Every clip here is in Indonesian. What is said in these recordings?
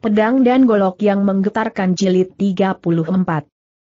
Pedang dan golok yang menggetarkan jilid 34.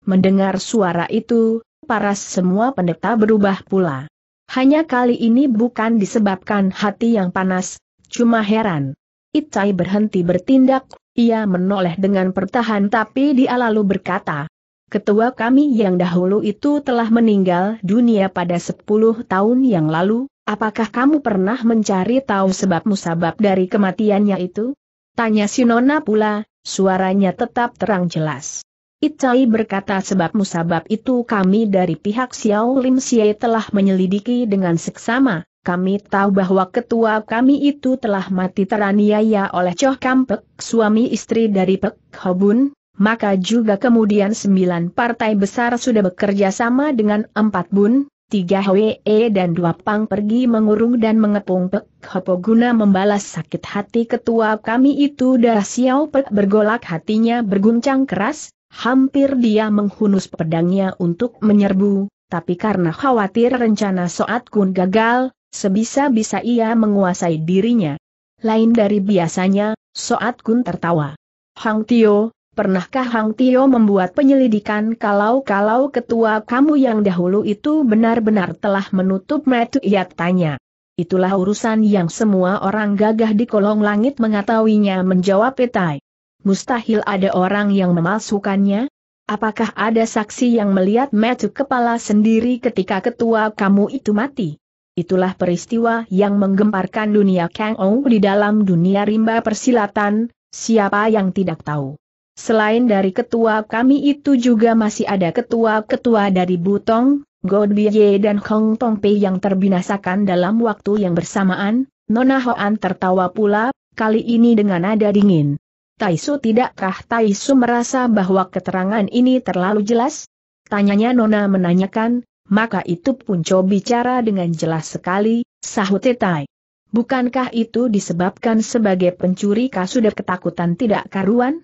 Mendengar suara itu, paras semua pendeta berubah pula. Hanya kali ini bukan disebabkan hati yang panas, cuma heran. Itai berhenti bertindak, ia menoleh dengan pertahan tapi dia lalu berkata, Ketua kami yang dahulu itu telah meninggal dunia pada 10 tahun yang lalu, apakah kamu pernah mencari tahu sebab musabab dari kematiannya itu? Tanya si Nona pula, suaranya tetap terang jelas. Itai berkata sebab musabab itu kami dari pihak Xiao Lim Xie telah menyelidiki dengan seksama, kami tahu bahwa ketua kami itu telah mati teraniaya oleh Choh Kampek, suami istri dari Pek Hobun, maka juga kemudian sembilan partai besar sudah bekerja sama dengan empat bun, tiga Hwee dan dua Pang pergi mengurung dan mengepung Pek Hopo guna membalas sakit hati ketua kami itu darah Xiao Pek bergolak hatinya berguncang keras, hampir dia menghunus pedangnya untuk menyerbu, tapi karena khawatir rencana Soat Kun gagal, sebisa-bisa ia menguasai dirinya. Lain dari biasanya, Soat Kun tertawa. Hang Tio, Pernahkah Hang Tio membuat penyelidikan kalau-kalau ketua kamu yang dahulu itu benar-benar telah menutup mata ia tanya. Itulah urusan yang semua orang gagah di kolong langit mengetahuinya menjawab Petai. Mustahil ada orang yang memalsukannya? Apakah ada saksi yang melihat mata kepala sendiri ketika ketua kamu itu mati? Itulah peristiwa yang menggemparkan dunia Kang Ong di dalam dunia rimba persilatan, siapa yang tidak tahu. Selain dari ketua kami itu juga masih ada ketua-ketua dari Butong, Godbye dan Hong Tong Pei yang terbinasakan dalam waktu yang bersamaan, Nona Hoan tertawa pula, kali ini dengan nada dingin. Taisu tidakkah Taisu merasa bahwa keterangan ini terlalu jelas? Tanyanya Nona menanyakan, maka itu pun coba bicara dengan jelas sekali, sahut Tai. Bukankah itu disebabkan sebagai pencuri kasudah ketakutan tidak karuan?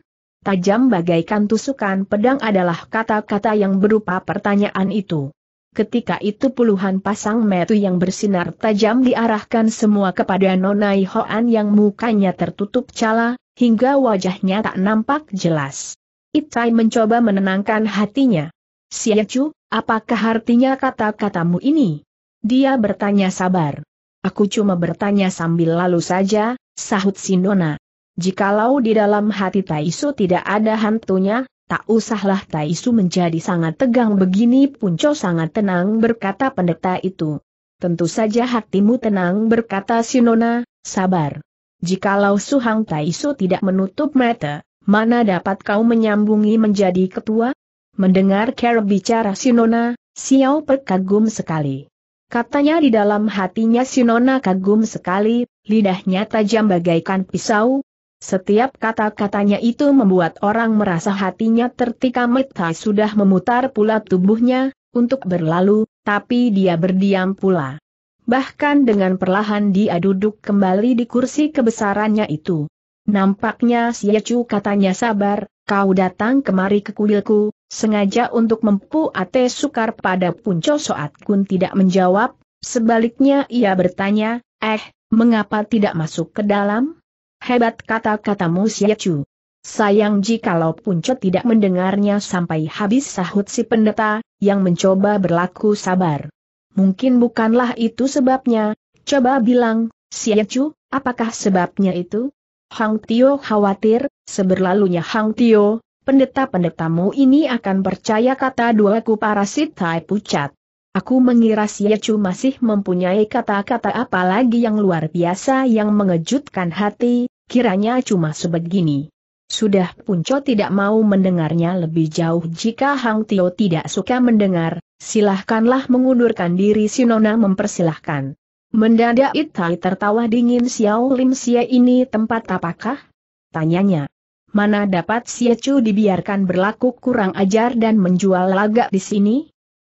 Tajam bagaikan tusukan pedang adalah kata-kata yang berupa pertanyaan itu. Ketika itu puluhan pasang metu yang bersinar tajam diarahkan semua kepada Nonai Hoan yang mukanya tertutup cala, hingga wajahnya tak nampak jelas. Itai mencoba menenangkan hatinya. Siacu, apakah artinya kata-katamu ini? Dia bertanya sabar. Aku cuma bertanya sambil lalu saja, sahut Sinona. Jikalau di dalam hati Taisu tidak ada hantunya, tak usahlah Taisu menjadi sangat tegang begini Punco sangat tenang berkata pendeta itu. Tentu saja hatimu tenang berkata Sinona, sabar. Jikalau Suhang Taisu tidak menutup mata, mana dapat kau menyambungi menjadi ketua? Mendengar Care bicara Sinona, Xiao kagum sekali. Katanya di dalam hatinya Sinona kagum sekali, lidahnya tajam bagaikan pisau, setiap kata-katanya itu membuat orang merasa hatinya tertikam Metai sudah memutar pula tubuhnya, untuk berlalu, tapi dia berdiam pula. Bahkan dengan perlahan dia duduk kembali di kursi kebesarannya itu. Nampaknya si Yecu katanya sabar, kau datang kemari ke kuilku, sengaja untuk mempu Ate Sukar pada punco soat kun tidak menjawab, sebaliknya ia bertanya, eh, mengapa tidak masuk ke dalam? Hebat kata-katamu Chu. Sayang jikalau puncut tidak mendengarnya sampai habis sahut si pendeta, yang mencoba berlaku sabar. Mungkin bukanlah itu sebabnya, coba bilang, Chu, apakah sebabnya itu? Hang Tio khawatir, seberlalunya Hang Tio, pendeta-pendetamu ini akan percaya kata dua duaku parasit Tai Pucat. Aku mengira Siacu masih mempunyai kata-kata apalagi yang luar biasa yang mengejutkan hati, kiranya cuma sebegini. Sudah Punco tidak mau mendengarnya lebih jauh jika Hang Tio tidak suka mendengar, silahkanlah mengundurkan diri Sinona mempersilahkan. Mendadak Itai tertawa dingin Xiao Lim Xie ini tempat apakah? Tanyanya. Mana dapat Xie Chu dibiarkan berlaku kurang ajar dan menjual lagak di sini?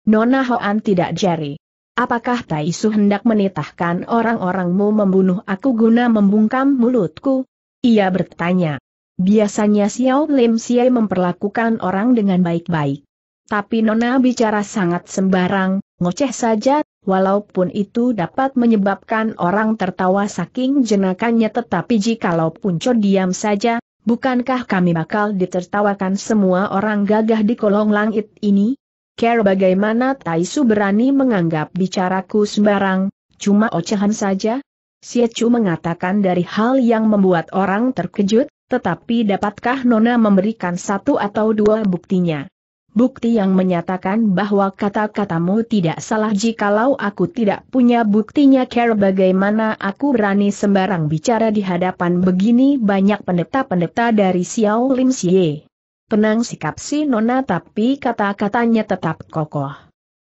Nona Hoan tidak jari. Apakah Tai Su hendak menitahkan orang-orangmu membunuh aku guna membungkam mulutku? Ia bertanya. Biasanya Xiao Lim Xie memperlakukan orang dengan baik-baik. Tapi Nona bicara sangat sembarang, ngoceh saja, walaupun itu dapat menyebabkan orang tertawa saking jenakannya tetapi jikalau punco diam saja, bukankah kami bakal ditertawakan semua orang gagah di kolong langit ini? Care bagaimana Taisu berani menganggap bicaraku sembarang, cuma ocehan saja? Siacu mengatakan dari hal yang membuat orang terkejut, tetapi dapatkah Nona memberikan satu atau dua buktinya? Bukti yang menyatakan bahwa kata-katamu tidak salah jikalau aku tidak punya buktinya care bagaimana aku berani sembarang bicara di hadapan begini banyak pendeta-pendeta dari Xiao Lim Xie. Tenang sikap si Nona tapi kata-katanya tetap kokoh.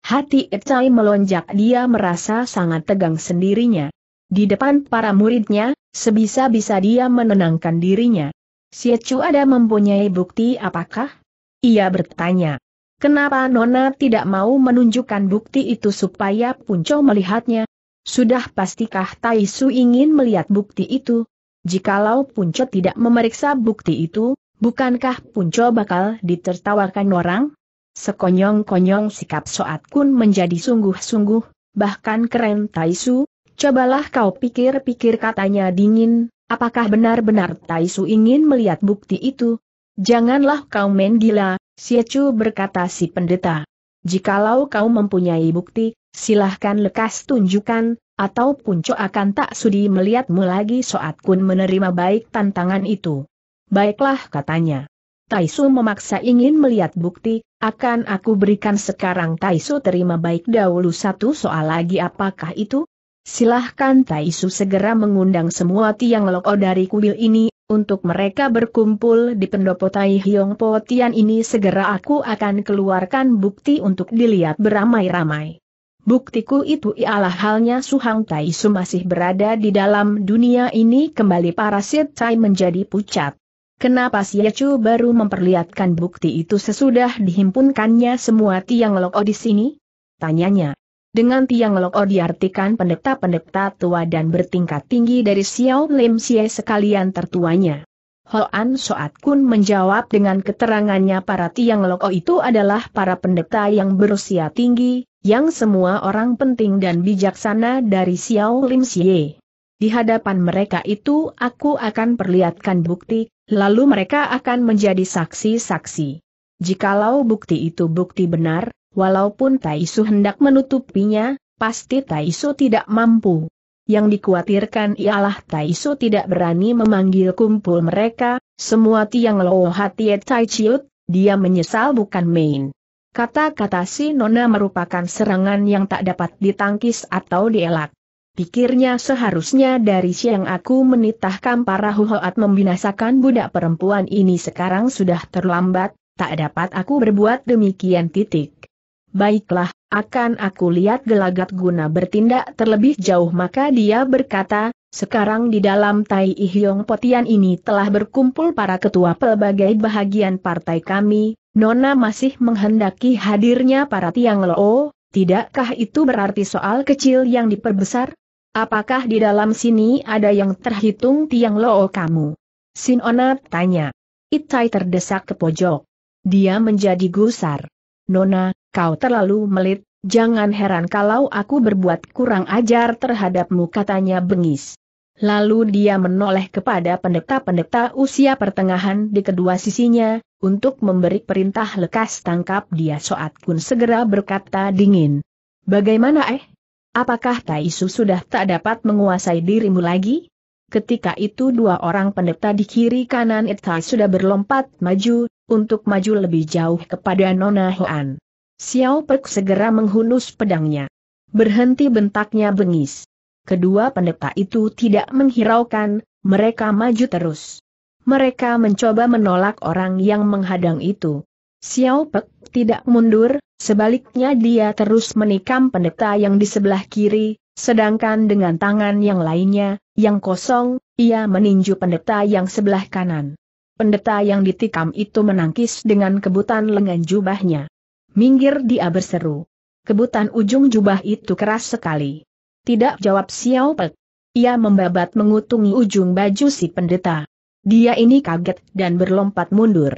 Hati Ecai melonjak dia merasa sangat tegang sendirinya. Di depan para muridnya, sebisa-bisa dia menenangkan dirinya. Chu ada mempunyai bukti apakah? Ia bertanya. Kenapa Nona tidak mau menunjukkan bukti itu supaya Punco melihatnya? Sudah pastikah Taisu ingin melihat bukti itu? Jikalau Punco tidak memeriksa bukti itu, bukankah Punco bakal ditertawakan orang? Sekonyong-konyong sikap Soat Kun menjadi sungguh-sungguh, bahkan keren Taisu, Cobalah kau pikir-pikir katanya dingin, apakah benar-benar Taisu ingin melihat bukti itu? Janganlah kau main gila, Siacu berkata si pendeta. Jikalau kau mempunyai bukti, silahkan lekas tunjukkan, Atau Cho akan tak sudi melihatmu lagi saat Kun menerima baik tantangan itu. Baiklah katanya. Taisu memaksa ingin melihat bukti, akan aku berikan sekarang Taisu terima baik dahulu satu soal lagi apakah itu? Silahkan Taisu segera mengundang semua tiang loko dari kuil ini, untuk mereka berkumpul di pendopo Tai Hiong Po Tian ini segera aku akan keluarkan bukti untuk dilihat beramai-ramai. Buktiku itu ialah halnya Suhang Taisu masih berada di dalam dunia ini kembali parasit Tai menjadi pucat. Kenapa Yechu baru memperlihatkan bukti itu sesudah dihimpunkannya semua tiang loko di sini? Tanyanya. Dengan Tiang Loko diartikan pendeta-pendeta tua dan bertingkat tinggi dari Xiao Lim Xie sekalian tertuanya. Hoan Soat Kun menjawab dengan keterangannya para Tiang Loko itu adalah para pendeta yang berusia tinggi, yang semua orang penting dan bijaksana dari Xiao Lim Xie. Di hadapan mereka itu aku akan perlihatkan bukti, lalu mereka akan menjadi saksi-saksi. Jikalau bukti itu bukti benar, Walaupun Taisu hendak menutupinya, pasti Taisu tidak mampu. Yang dikhawatirkan ialah Taisu tidak berani memanggil kumpul mereka, semua tiang loh hati Tai Chiut, dia menyesal bukan main. Kata-kata si Nona merupakan serangan yang tak dapat ditangkis atau dielak. Pikirnya seharusnya dari siang aku menitahkan para huhoat membinasakan budak perempuan ini sekarang sudah terlambat, tak dapat aku berbuat demikian titik baiklah, akan aku lihat gelagat guna bertindak terlebih jauh maka dia berkata, sekarang di dalam Tai Ihyong Potian ini telah berkumpul para ketua pelbagai bahagian partai kami, Nona masih menghendaki hadirnya para tiang loo, tidakkah itu berarti soal kecil yang diperbesar? Apakah di dalam sini ada yang terhitung tiang loo kamu? Sinona tanya. Itai terdesak ke pojok. Dia menjadi gusar. Nona, kau terlalu melit, jangan heran kalau aku berbuat kurang ajar terhadapmu katanya bengis. Lalu dia menoleh kepada pendeta-pendeta usia pertengahan di kedua sisinya, untuk memberi perintah lekas tangkap dia Soat Kun segera berkata dingin. Bagaimana eh? Apakah Taisu sudah tak dapat menguasai dirimu lagi? Ketika itu dua orang pendeta di kiri kanan Itai sudah berlompat maju, untuk maju lebih jauh kepada Nona Hoan. Xiao Pek segera menghunus pedangnya. Berhenti bentaknya bengis. Kedua pendeta itu tidak menghiraukan, mereka maju terus. Mereka mencoba menolak orang yang menghadang itu. Xiao Pek tidak mundur, sebaliknya dia terus menikam pendeta yang di sebelah kiri, sedangkan dengan tangan yang lainnya, yang kosong, ia meninju pendeta yang sebelah kanan. Pendeta yang ditikam itu menangkis dengan kebutan lengan jubahnya. Minggir dia berseru. Kebutan ujung jubah itu keras sekali. Tidak jawab Xiao Pek. Ia membabat mengutungi ujung baju si pendeta. Dia ini kaget dan berlompat mundur.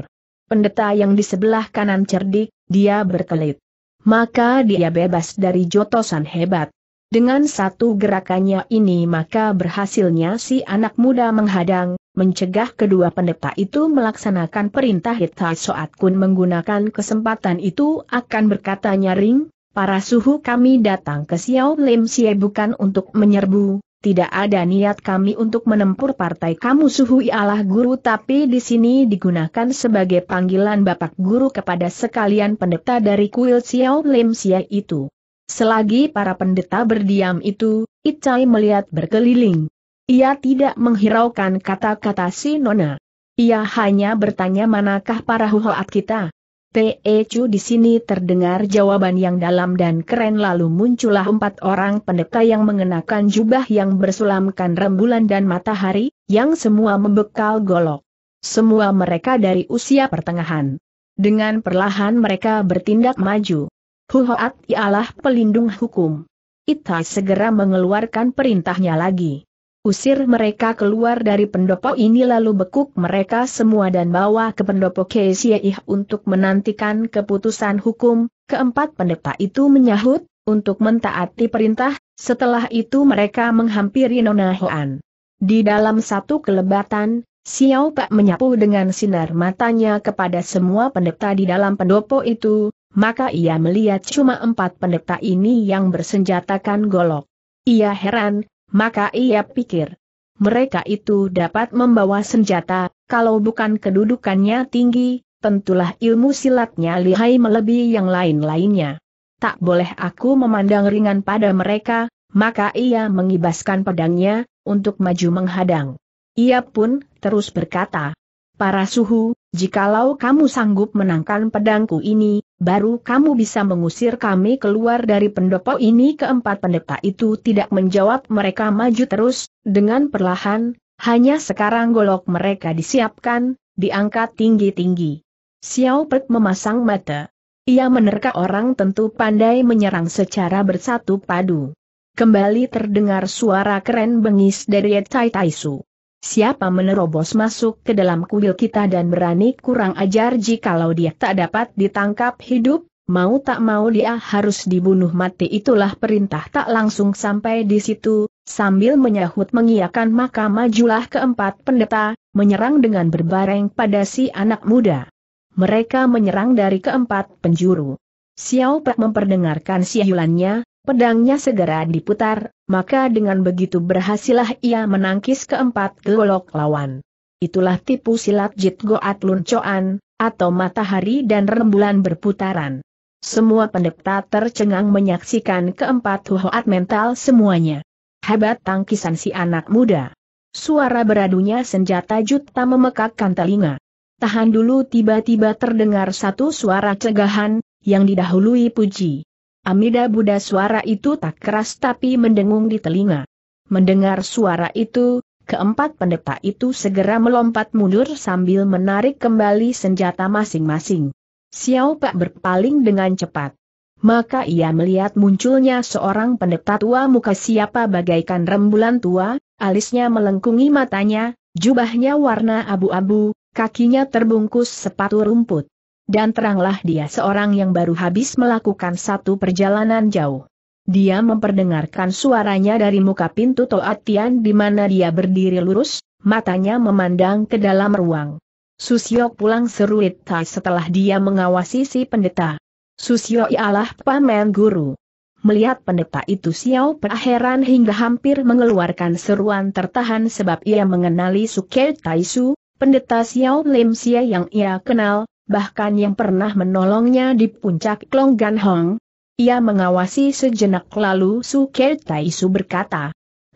Pendeta yang di sebelah kanan cerdik, dia berkelit. Maka dia bebas dari jotosan hebat. Dengan satu gerakannya ini maka berhasilnya si anak muda menghadang, mencegah kedua pendeta itu melaksanakan perintah Hitai Soat Kun menggunakan kesempatan itu akan berkata nyaring, para suhu kami datang ke Xiao Lim Xie bukan untuk menyerbu, tidak ada niat kami untuk menempur partai kamu suhu ialah guru tapi di sini digunakan sebagai panggilan Bapak Guru kepada sekalian pendeta dari kuil Xiao Lim Xie itu. Selagi para pendeta berdiam itu, Icai melihat berkeliling. Ia tidak menghiraukan kata-kata si Nona. Ia hanya bertanya manakah para huhoat kita. Tecu di sini terdengar jawaban yang dalam dan keren lalu muncullah empat orang pendeta yang mengenakan jubah yang bersulamkan rembulan dan matahari, yang semua membekal golok. Semua mereka dari usia pertengahan. Dengan perlahan mereka bertindak maju. Huhoat ialah pelindung hukum. Itai segera mengeluarkan perintahnya lagi. Usir mereka keluar dari pendopo ini lalu bekuk mereka semua dan bawa ke pendopo Kesiaih untuk menantikan keputusan hukum, keempat pendeta itu menyahut, untuk mentaati perintah, setelah itu mereka menghampiri Nona Hoan. Di dalam satu kelebatan, Xiao Pak menyapu dengan sinar matanya kepada semua pendeta di dalam pendopo itu, maka ia melihat cuma empat pendeta ini yang bersenjatakan golok. Ia heran, maka ia pikir. Mereka itu dapat membawa senjata, kalau bukan kedudukannya tinggi, tentulah ilmu silatnya lihai melebihi yang lain-lainnya. Tak boleh aku memandang ringan pada mereka, maka ia mengibaskan pedangnya, untuk maju menghadang. Ia pun terus berkata, Para suhu, jikalau kamu sanggup menangkan pedangku ini, baru kamu bisa mengusir kami keluar dari pendopo ini keempat pendeta itu tidak menjawab mereka maju terus, dengan perlahan, hanya sekarang golok mereka disiapkan, diangkat tinggi-tinggi. Xiao Pek memasang mata. Ia menerka orang tentu pandai menyerang secara bersatu padu. Kembali terdengar suara keren bengis dari Tai Taisu. Siapa menerobos masuk ke dalam kuil kita dan berani kurang ajar jikalau dia tak dapat ditangkap hidup, mau tak mau dia harus dibunuh mati itulah perintah tak langsung sampai di situ, sambil menyahut mengiakan maka majulah keempat pendeta, menyerang dengan berbareng pada si anak muda. Mereka menyerang dari keempat penjuru. Xiao Pak memperdengarkan siulannya, Pedangnya segera diputar, maka dengan begitu berhasillah ia menangkis keempat golok lawan. Itulah tipu silat Jit Goat Luncoan, atau matahari dan rembulan berputaran. Semua pendeta tercengang menyaksikan keempat huhoat mental semuanya. Hebat tangkisan si anak muda. Suara beradunya senjata juta memekakkan telinga. Tahan dulu tiba-tiba terdengar satu suara cegahan, yang didahului puji. Amida Buddha suara itu tak keras tapi mendengung di telinga. Mendengar suara itu, keempat pendeta itu segera melompat mundur sambil menarik kembali senjata masing-masing. Xiao Pak berpaling dengan cepat. Maka ia melihat munculnya seorang pendeta tua muka siapa bagaikan rembulan tua, alisnya melengkungi matanya, jubahnya warna abu-abu, kakinya terbungkus sepatu rumput dan teranglah dia seorang yang baru habis melakukan satu perjalanan jauh. Dia memperdengarkan suaranya dari muka pintu Toatian di mana dia berdiri lurus, matanya memandang ke dalam ruang. Susyok pulang seru Tai setelah dia mengawasi si pendeta. Susyok ialah pamen guru. Melihat pendeta itu Xiao peraheran hingga hampir mengeluarkan seruan tertahan sebab ia mengenali Suke Taisu, pendeta Xiao Lim Sia yang ia kenal, bahkan yang pernah menolongnya di puncak Klong Gan Hong. Ia mengawasi sejenak lalu Su Ke Tai Su berkata,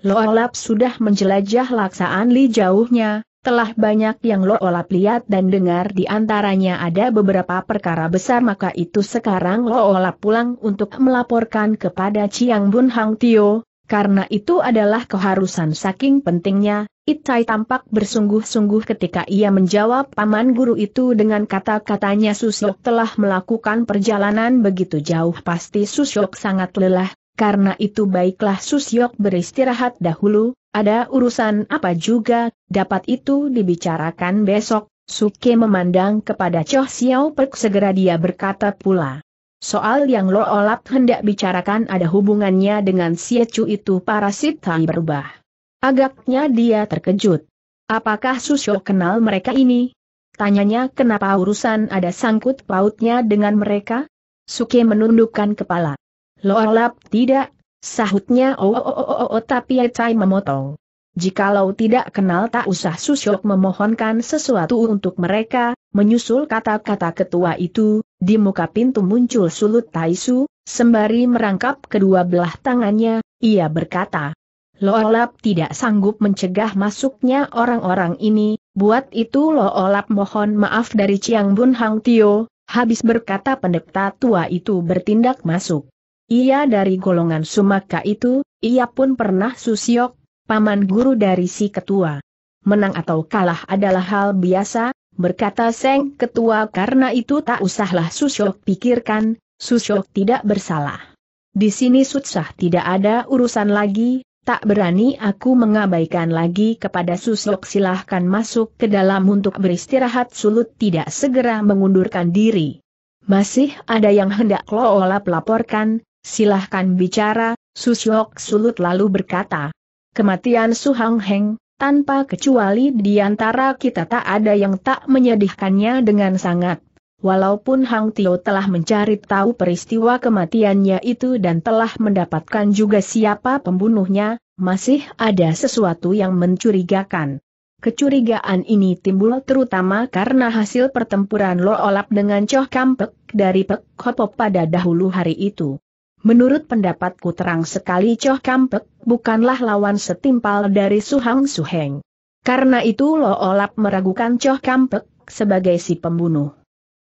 Lo Olap sudah menjelajah laksaan Li jauhnya, telah banyak yang Lo Olap lihat dan dengar di antaranya ada beberapa perkara besar maka itu sekarang Lo Olap pulang untuk melaporkan kepada Chiang Bun Hang Tio, karena itu adalah keharusan saking pentingnya, Itai tampak bersungguh-sungguh ketika ia menjawab paman guru itu dengan kata-katanya Susyok telah melakukan perjalanan begitu jauh pasti Susyok sangat lelah, karena itu baiklah Susyok beristirahat dahulu, ada urusan apa juga, dapat itu dibicarakan besok, Suke memandang kepada Choh Xiao Pek segera dia berkata pula. Soal yang Lo Olap hendak bicarakan ada hubungannya dengan si ecu itu parasit Tai berubah. Agaknya dia terkejut. Apakah Susyo kenal mereka ini? Tanyanya kenapa urusan ada sangkut pautnya dengan mereka? Suke menundukkan kepala. Lo Olap tidak, sahutnya oh oh oh oh, oh, oh tapi Tai memotong. Jikalau tidak kenal tak usah Susyok memohonkan sesuatu untuk mereka, menyusul kata-kata ketua itu, di muka pintu muncul sulut Taisu, sembari merangkap kedua belah tangannya, ia berkata, Lo Olap tidak sanggup mencegah masuknya orang-orang ini, buat itu Lo Olap mohon maaf dari Chiang Bun Hang Tio, habis berkata pendeta tua itu bertindak masuk. Ia dari golongan Sumaka itu, ia pun pernah susiok, paman guru dari si ketua. Menang atau kalah adalah hal biasa, berkata Seng Ketua karena itu tak usahlah Susyok pikirkan, Susyok tidak bersalah. Di sini susah tidak ada urusan lagi, tak berani aku mengabaikan lagi kepada Susyok silahkan masuk ke dalam untuk beristirahat sulut tidak segera mengundurkan diri. Masih ada yang hendak Loola laporkan, silahkan bicara, Susyok sulut lalu berkata. Kematian Su Hang Heng, tanpa kecuali di antara kita tak ada yang tak menyedihkannya dengan sangat. Walaupun Hang Tio telah mencari tahu peristiwa kematiannya itu dan telah mendapatkan juga siapa pembunuhnya, masih ada sesuatu yang mencurigakan. Kecurigaan ini timbul terutama karena hasil pertempuran Lo Olap dengan Choh Kampek dari Pek Hopop pada dahulu hari itu. Menurut pendapatku terang sekali Choh Kampek, bukanlah lawan setimpal dari Suhang Suheng. Karena itu Lo Olap meragukan Choh Kampek sebagai si pembunuh.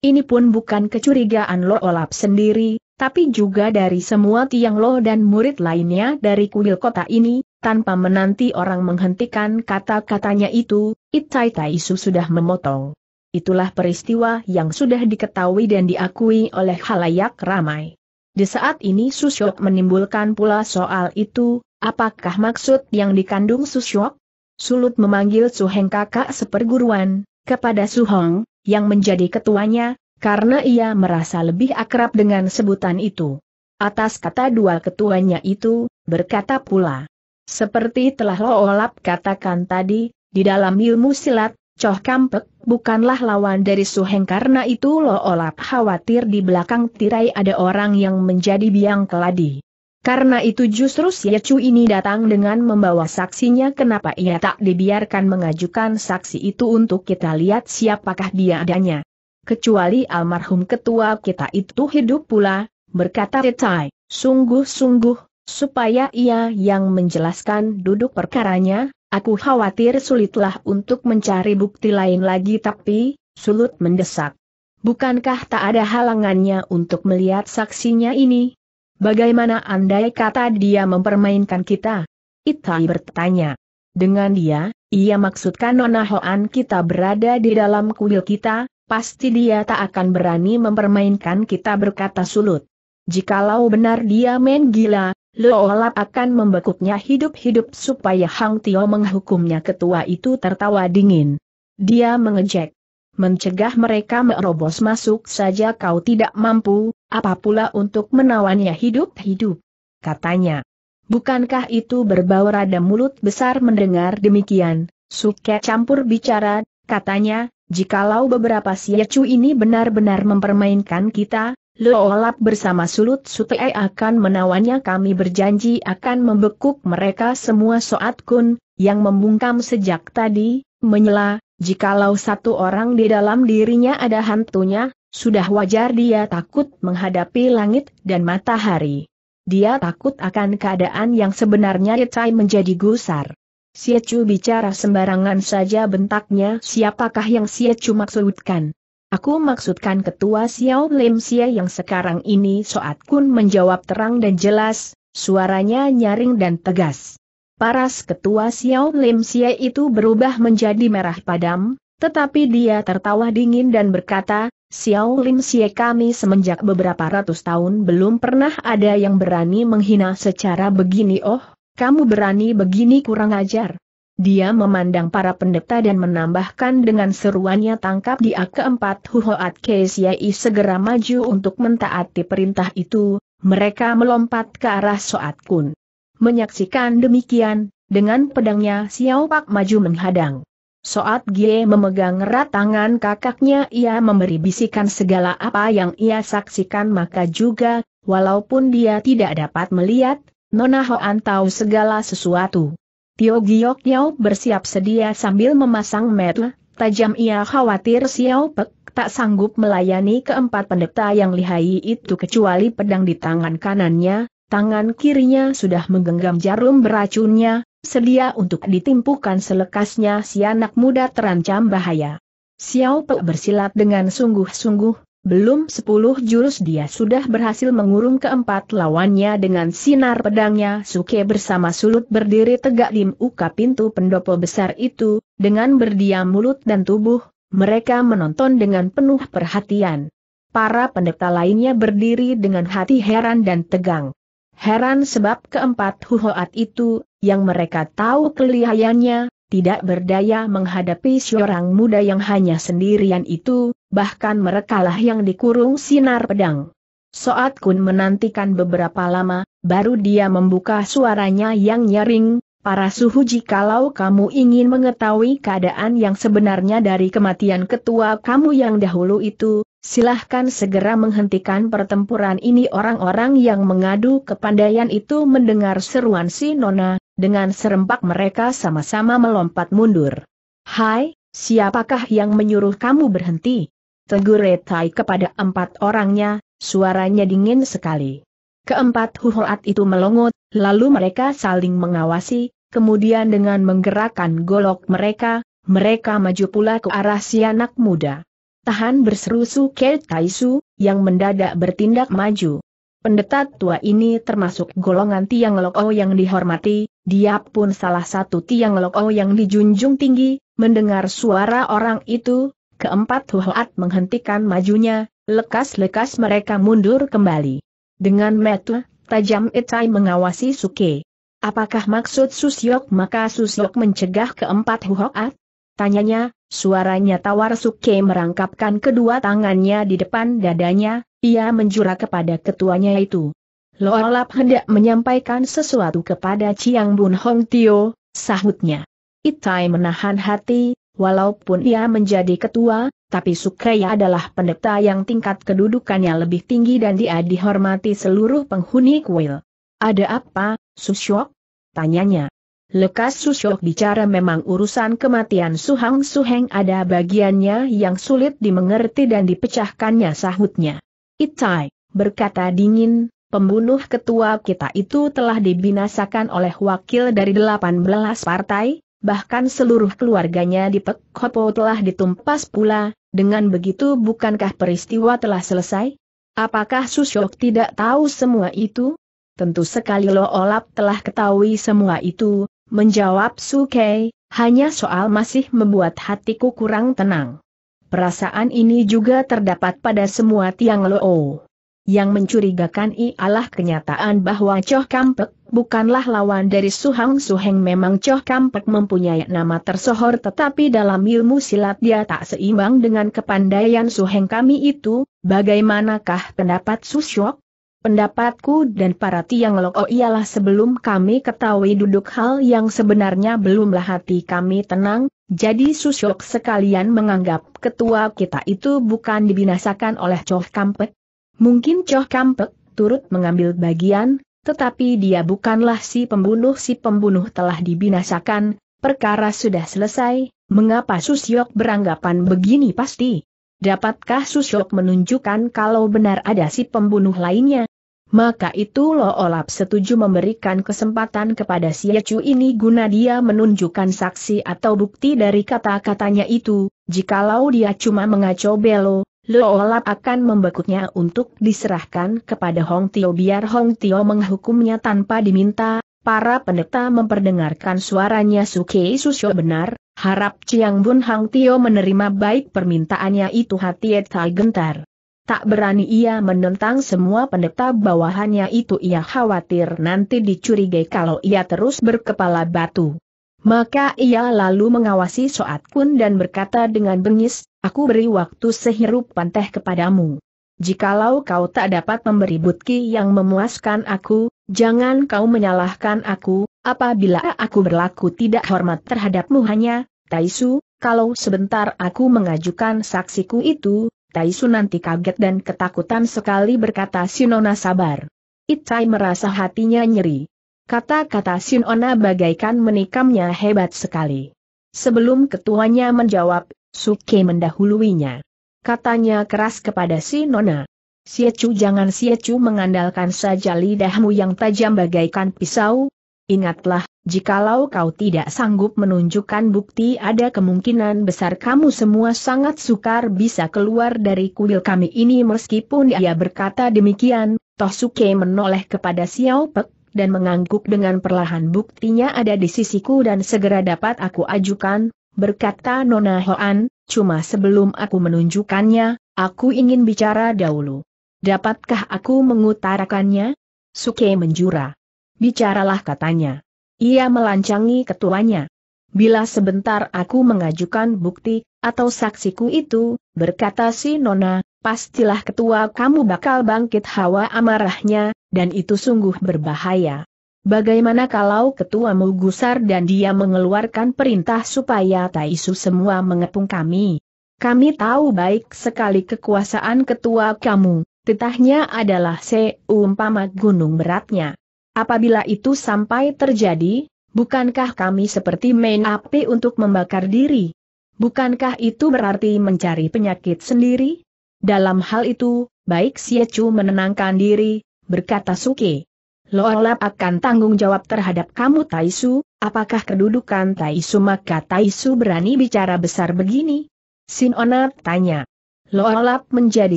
Ini pun bukan kecurigaan Lo Olap sendiri, tapi juga dari semua tiang Lo dan murid lainnya dari kuil kota ini, tanpa menanti orang menghentikan kata-katanya itu, Itai Taisu sudah memotong. Itulah peristiwa yang sudah diketahui dan diakui oleh halayak ramai. Di saat ini Susyok menimbulkan pula soal itu, apakah maksud yang dikandung Susyok? Sulut memanggil Suheng kakak seperguruan, kepada Suhong, yang menjadi ketuanya, karena ia merasa lebih akrab dengan sebutan itu. Atas kata dua ketuanya itu, berkata pula. Seperti telah Lo Loolap katakan tadi, di dalam ilmu silat, Coh Kampek bukanlah lawan dari Suheng karena itu Lo Olap khawatir di belakang tirai ada orang yang menjadi biang keladi. Karena itu justru Yecu ini datang dengan membawa saksinya kenapa ia tak dibiarkan mengajukan saksi itu untuk kita lihat siapakah dia adanya. Kecuali almarhum ketua kita itu hidup pula, berkata Tetai, sungguh-sungguh, supaya ia yang menjelaskan duduk perkaranya, Aku khawatir sulitlah untuk mencari bukti lain lagi tapi, sulut mendesak. Bukankah tak ada halangannya untuk melihat saksinya ini? Bagaimana andai kata dia mempermainkan kita? Itai bertanya. Dengan dia, ia maksudkan Nona Hoan kita berada di dalam kuil kita, pasti dia tak akan berani mempermainkan kita berkata sulut. Jikalau benar dia main gila, Leolap akan membekuknya hidup-hidup supaya Hang Tio menghukumnya ketua itu tertawa dingin. Dia mengejek. Mencegah mereka merobos masuk saja kau tidak mampu, apa pula untuk menawannya hidup-hidup? Katanya. Bukankah itu berbau rada mulut besar mendengar demikian? Suke campur bicara, katanya, jikalau beberapa siacu ini benar-benar mempermainkan kita, olah bersama Sulut Sutei akan menawannya kami berjanji akan membekuk mereka semua Soat Kun, yang membungkam sejak tadi, menyela, jikalau satu orang di dalam dirinya ada hantunya, sudah wajar dia takut menghadapi langit dan matahari. Dia takut akan keadaan yang sebenarnya Yetai menjadi gusar. Siacu bicara sembarangan saja bentaknya siapakah yang Siacu maksudkan. Aku maksudkan ketua Xiao Lim Xie yang sekarang ini Soat Kun menjawab terang dan jelas, suaranya nyaring dan tegas. Paras ketua Xiao Lim Xie itu berubah menjadi merah padam, tetapi dia tertawa dingin dan berkata, Xiao Lim Xie kami semenjak beberapa ratus tahun belum pernah ada yang berani menghina secara begini oh, kamu berani begini kurang ajar. Dia memandang para pendeta dan menambahkan dengan seruannya tangkap di dia keempat Huhoat Keisiai segera maju untuk mentaati perintah itu, mereka melompat ke arah Soat Kun. Menyaksikan demikian, dengan pedangnya Xiao Pak maju menghadang. Soat Gie memegang erat tangan kakaknya ia memberi bisikan segala apa yang ia saksikan maka juga, walaupun dia tidak dapat melihat, Nona Hoan tahu segala sesuatu. Tio Giok Yau bersiap sedia sambil memasang mata, tajam ia khawatir Xiao Pek tak sanggup melayani keempat pendeta yang lihai itu kecuali pedang di tangan kanannya, tangan kirinya sudah menggenggam jarum beracunnya, sedia untuk ditimpukan selekasnya si anak muda terancam bahaya. Xiao Pe bersilat dengan sungguh-sungguh, belum sepuluh jurus dia sudah berhasil mengurung keempat lawannya dengan sinar pedangnya Suke bersama sulut berdiri tegak di muka pintu pendopo besar itu, dengan berdiam mulut dan tubuh, mereka menonton dengan penuh perhatian. Para pendeta lainnya berdiri dengan hati heran dan tegang. Heran sebab keempat huhoat itu, yang mereka tahu kelihayannya, tidak berdaya menghadapi seorang muda yang hanya sendirian itu, bahkan merekalah yang dikurung sinar pedang. Soat Kun menantikan beberapa lama, baru dia membuka suaranya yang nyaring, para suhu jikalau kamu ingin mengetahui keadaan yang sebenarnya dari kematian ketua kamu yang dahulu itu, silahkan segera menghentikan pertempuran ini orang-orang yang mengadu kepandaian itu mendengar seruan si Nona, dengan serempak mereka sama-sama melompat mundur. Hai, siapakah yang menyuruh kamu berhenti? tegur Retai kepada empat orangnya, suaranya dingin sekali. Keempat Huhoat itu melongot, lalu mereka saling mengawasi, kemudian dengan menggerakkan golok mereka, mereka maju pula ke arah si anak muda. Tahan berseru Suke Taisu, yang mendadak bertindak maju. Pendeta tua ini termasuk golongan tiang O oh yang dihormati, dia pun salah satu tiang O oh yang dijunjung tinggi, mendengar suara orang itu, Keempat Huat menghentikan majunya, lekas-lekas mereka mundur kembali. Dengan metu, tajam Itai mengawasi Suke. Apakah maksud Susyok maka Susyok mencegah keempat Huat? Tanyanya, suaranya tawar Suke merangkapkan kedua tangannya di depan dadanya, ia menjura kepada ketuanya itu. Loalap hendak menyampaikan sesuatu kepada Chiang Bun Hong Tio, sahutnya. Itai menahan hati, Walaupun ia menjadi ketua, tapi Sukreya adalah pendeta yang tingkat kedudukannya lebih tinggi dan dia dihormati seluruh penghuni kuil. Ada apa, Susyok? Tanyanya. Lekas Susyok bicara memang urusan kematian Suhang Suheng ada bagiannya yang sulit dimengerti dan dipecahkannya sahutnya. Itai, berkata dingin, pembunuh ketua kita itu telah dibinasakan oleh wakil dari 18 partai, bahkan seluruh keluarganya di Pekopo telah ditumpas pula, dengan begitu bukankah peristiwa telah selesai? Apakah Susyok tidak tahu semua itu? Tentu sekali Lo Olap telah ketahui semua itu, menjawab Sukei, hanya soal masih membuat hatiku kurang tenang. Perasaan ini juga terdapat pada semua tiang Lo. Yang mencurigakan ialah kenyataan bahwa Choh Kampek bukanlah lawan dari Suhang Suheng memang Choh Kampek mempunyai nama tersohor tetapi dalam ilmu silat dia tak seimbang dengan kepandaian Suheng kami itu, bagaimanakah pendapat Susyok? Pendapatku dan para tiang loko oh ialah sebelum kami ketahui duduk hal yang sebenarnya belumlah hati kami tenang, jadi Susyok sekalian menganggap ketua kita itu bukan dibinasakan oleh Choh Kampek, Mungkin Choh Kampek turut mengambil bagian, tetapi dia bukanlah si pembunuh. Si pembunuh telah dibinasakan, perkara sudah selesai, mengapa Susyok beranggapan begini pasti? Dapatkah Susyok menunjukkan kalau benar ada si pembunuh lainnya? Maka itu Lo Olap setuju memberikan kesempatan kepada si Yecu ini guna dia menunjukkan saksi atau bukti dari kata-katanya itu, jikalau dia cuma mengacau Belo, Leolap akan membekuknya untuk diserahkan kepada Hong Tio biar Hong Tio menghukumnya tanpa diminta. Para pendeta memperdengarkan suaranya Suke Susyo benar, harap Chiang Bun Hong Tio menerima baik permintaannya itu hati etal gentar. Tak berani ia menentang semua pendeta bawahannya itu ia khawatir nanti dicurigai kalau ia terus berkepala batu. Maka ia lalu mengawasi Soat Kun dan berkata dengan bengis, Aku beri waktu sehirup teh kepadamu. Jikalau kau tak dapat memberi butki yang memuaskan aku, jangan kau menyalahkan aku, apabila aku berlaku tidak hormat terhadapmu hanya, Taisu, kalau sebentar aku mengajukan saksiku itu, Taisu nanti kaget dan ketakutan sekali berkata Sinona sabar. Itai merasa hatinya nyeri. Kata-kata Sinona bagaikan menikamnya hebat sekali. Sebelum ketuanya menjawab, Suke mendahuluinya. Katanya keras kepada si Nona. Siacu jangan siacu mengandalkan saja lidahmu yang tajam bagaikan pisau. Ingatlah, jikalau kau tidak sanggup menunjukkan bukti ada kemungkinan besar kamu semua sangat sukar bisa keluar dari kuil kami ini meskipun ia berkata demikian, Toh Suke menoleh kepada Xiao Pek dan mengangguk dengan perlahan buktinya ada di sisiku dan segera dapat aku ajukan, berkata Nona Hoan, cuma sebelum aku menunjukkannya, aku ingin bicara dahulu. Dapatkah aku mengutarakannya? Suke menjura. Bicaralah katanya. Ia melancangi ketuanya. Bila sebentar aku mengajukan bukti, atau saksiku itu, berkata si Nona, pastilah ketua kamu bakal bangkit hawa amarahnya, dan itu sungguh berbahaya. Bagaimana kalau ketuamu gusar dan dia mengeluarkan perintah supaya Taisu semua mengepung kami? Kami tahu baik sekali kekuasaan ketua kamu, titahnya adalah seumpama gunung beratnya. Apabila itu sampai terjadi, bukankah kami seperti main api untuk membakar diri? Bukankah itu berarti mencari penyakit sendiri? Dalam hal itu, baik Siacu menenangkan diri, berkata Suke. Lolap akan tanggung jawab terhadap kamu Taisu, apakah kedudukan Taisu maka Taisu berani bicara besar begini? Sinona tanya. Lolap menjadi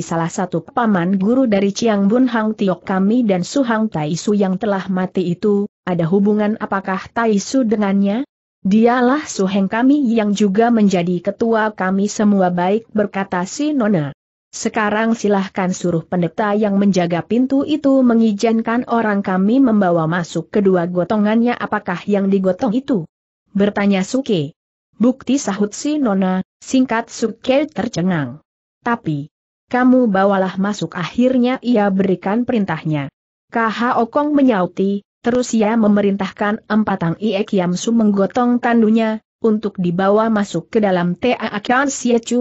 salah satu paman guru dari Chiang Bun Hang Tiok kami dan Suhang Taisu yang telah mati itu, ada hubungan apakah Taisu dengannya? Dialah Suheng kami yang juga menjadi ketua kami semua baik berkata si Nona. Sekarang silahkan suruh pendeta yang menjaga pintu itu mengizinkan orang kami membawa masuk kedua gotongannya apakah yang digotong itu? Bertanya Suke. Bukti sahut si Nona, singkat Suke tercengang. Tapi, kamu bawalah masuk akhirnya ia berikan perintahnya. KH Okong menyauti, terus ia memerintahkan empatang Ie Yamsu menggotong tandunya, untuk dibawa masuk ke dalam Taa Kian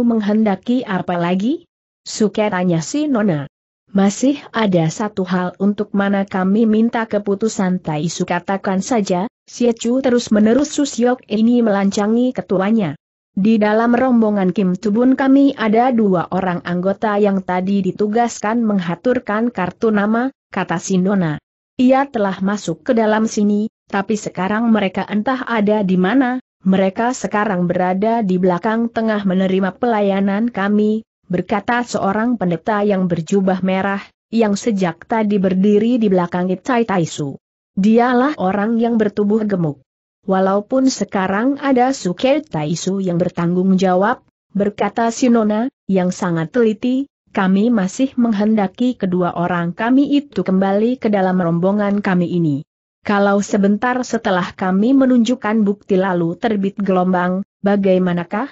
menghendaki apa lagi? Sukeranya si Nona. Masih ada satu hal untuk mana kami minta keputusan Tai Su katakan saja, Siacu terus-menerus Susyok ini melancangi ketuanya. Di dalam rombongan Kim Tubun kami ada dua orang anggota yang tadi ditugaskan menghaturkan kartu nama, kata si nona. Ia telah masuk ke dalam sini, tapi sekarang mereka entah ada di mana, mereka sekarang berada di belakang tengah menerima pelayanan kami, berkata seorang pendeta yang berjubah merah, yang sejak tadi berdiri di belakang Itai Taisu. Dialah orang yang bertubuh gemuk. Walaupun sekarang ada Suke Taisu yang bertanggung jawab, berkata Sinona, yang sangat teliti, kami masih menghendaki kedua orang kami itu kembali ke dalam rombongan kami ini. Kalau sebentar setelah kami menunjukkan bukti lalu terbit gelombang, bagaimanakah?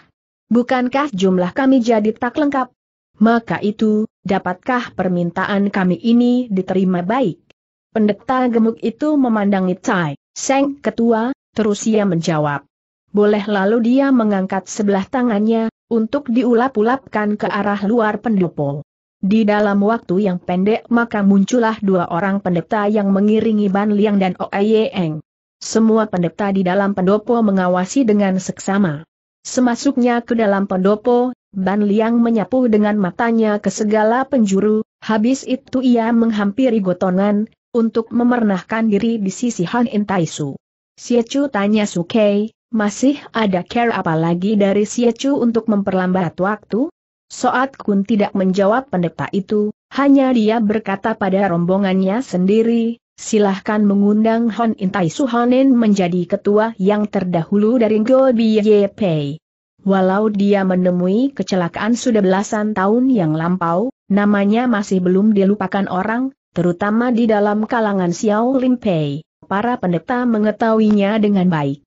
Bukankah jumlah kami jadi tak lengkap? Maka itu, dapatkah permintaan kami ini diterima baik? Pendeta gemuk itu memandangi Tsai, Seng Ketua, terus ia menjawab. Boleh lalu dia mengangkat sebelah tangannya, untuk diulap-ulapkan ke arah luar pendopo. Di dalam waktu yang pendek maka muncullah dua orang pendeta yang mengiringi Ban Liang dan Oeyeng. Semua pendeta di dalam pendopo mengawasi dengan seksama. Semasuknya ke dalam pendopo, Ban Liang menyapu dengan matanya ke segala penjuru, habis itu ia menghampiri gotongan, untuk memernahkan diri di sisi Han In Siacu tanya Sukei, masih ada care apa lagi dari Siacu untuk memperlambat waktu? Soat Kun tidak menjawab pendeta itu, hanya dia berkata pada rombongannya sendiri, Silahkan mengundang Hon Intai Suhanin menjadi ketua yang terdahulu dari Ngo Pei. Walau dia menemui kecelakaan sudah belasan tahun yang lampau, namanya masih belum dilupakan orang, terutama di dalam kalangan Xiao Lim Pei. Para pendeta mengetahuinya dengan baik.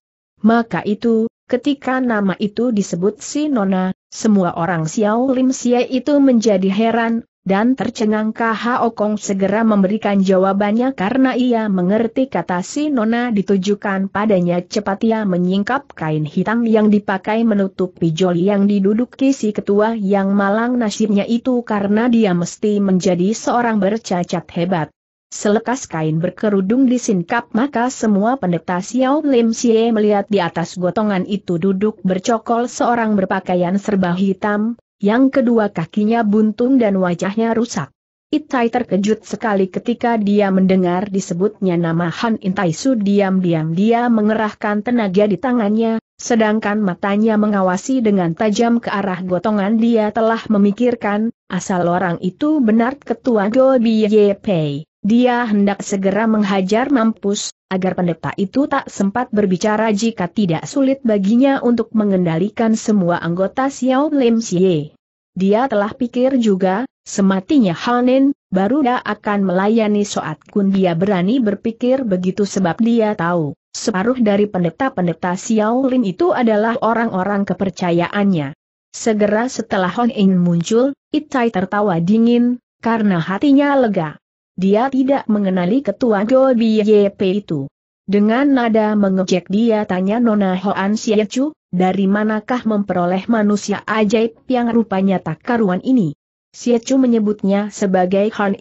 Maka itu, ketika nama itu disebut si Nona, semua orang Xiao Lim Xie itu menjadi heran, dan tercengang KHO Okong segera memberikan jawabannya karena ia mengerti kata si Nona ditujukan padanya cepat ia menyingkap kain hitam yang dipakai menutupi joli yang diduduki si ketua yang malang nasibnya itu karena dia mesti menjadi seorang bercacat hebat. Selekas kain berkerudung disingkap maka semua pendeta Xiao Lim Xie melihat di atas gotongan itu duduk bercokol seorang berpakaian serba hitam, yang kedua kakinya buntung dan wajahnya rusak. Itai terkejut sekali ketika dia mendengar disebutnya nama Han Intai diam-diam dia mengerahkan tenaga di tangannya, sedangkan matanya mengawasi dengan tajam ke arah gotongan dia telah memikirkan, asal orang itu benar ketua Go Biye Pei. Dia hendak segera menghajar mampus, agar pendeta itu tak sempat berbicara jika tidak sulit baginya untuk mengendalikan semua anggota Xiao Lim Xie. Dia telah pikir juga, sematinya Hanen, baru dia akan melayani Soat Kun dia berani berpikir begitu sebab dia tahu, separuh dari pendeta-pendeta Xiao Lim itu adalah orang-orang kepercayaannya. Segera setelah Hon In muncul, Itai tertawa dingin, karena hatinya lega. Dia tidak mengenali ketua Go YP itu. Dengan nada mengejek dia tanya Nona Hoan Siechu, dari manakah memperoleh manusia ajaib yang rupanya tak karuan ini? Siechu menyebutnya sebagai Han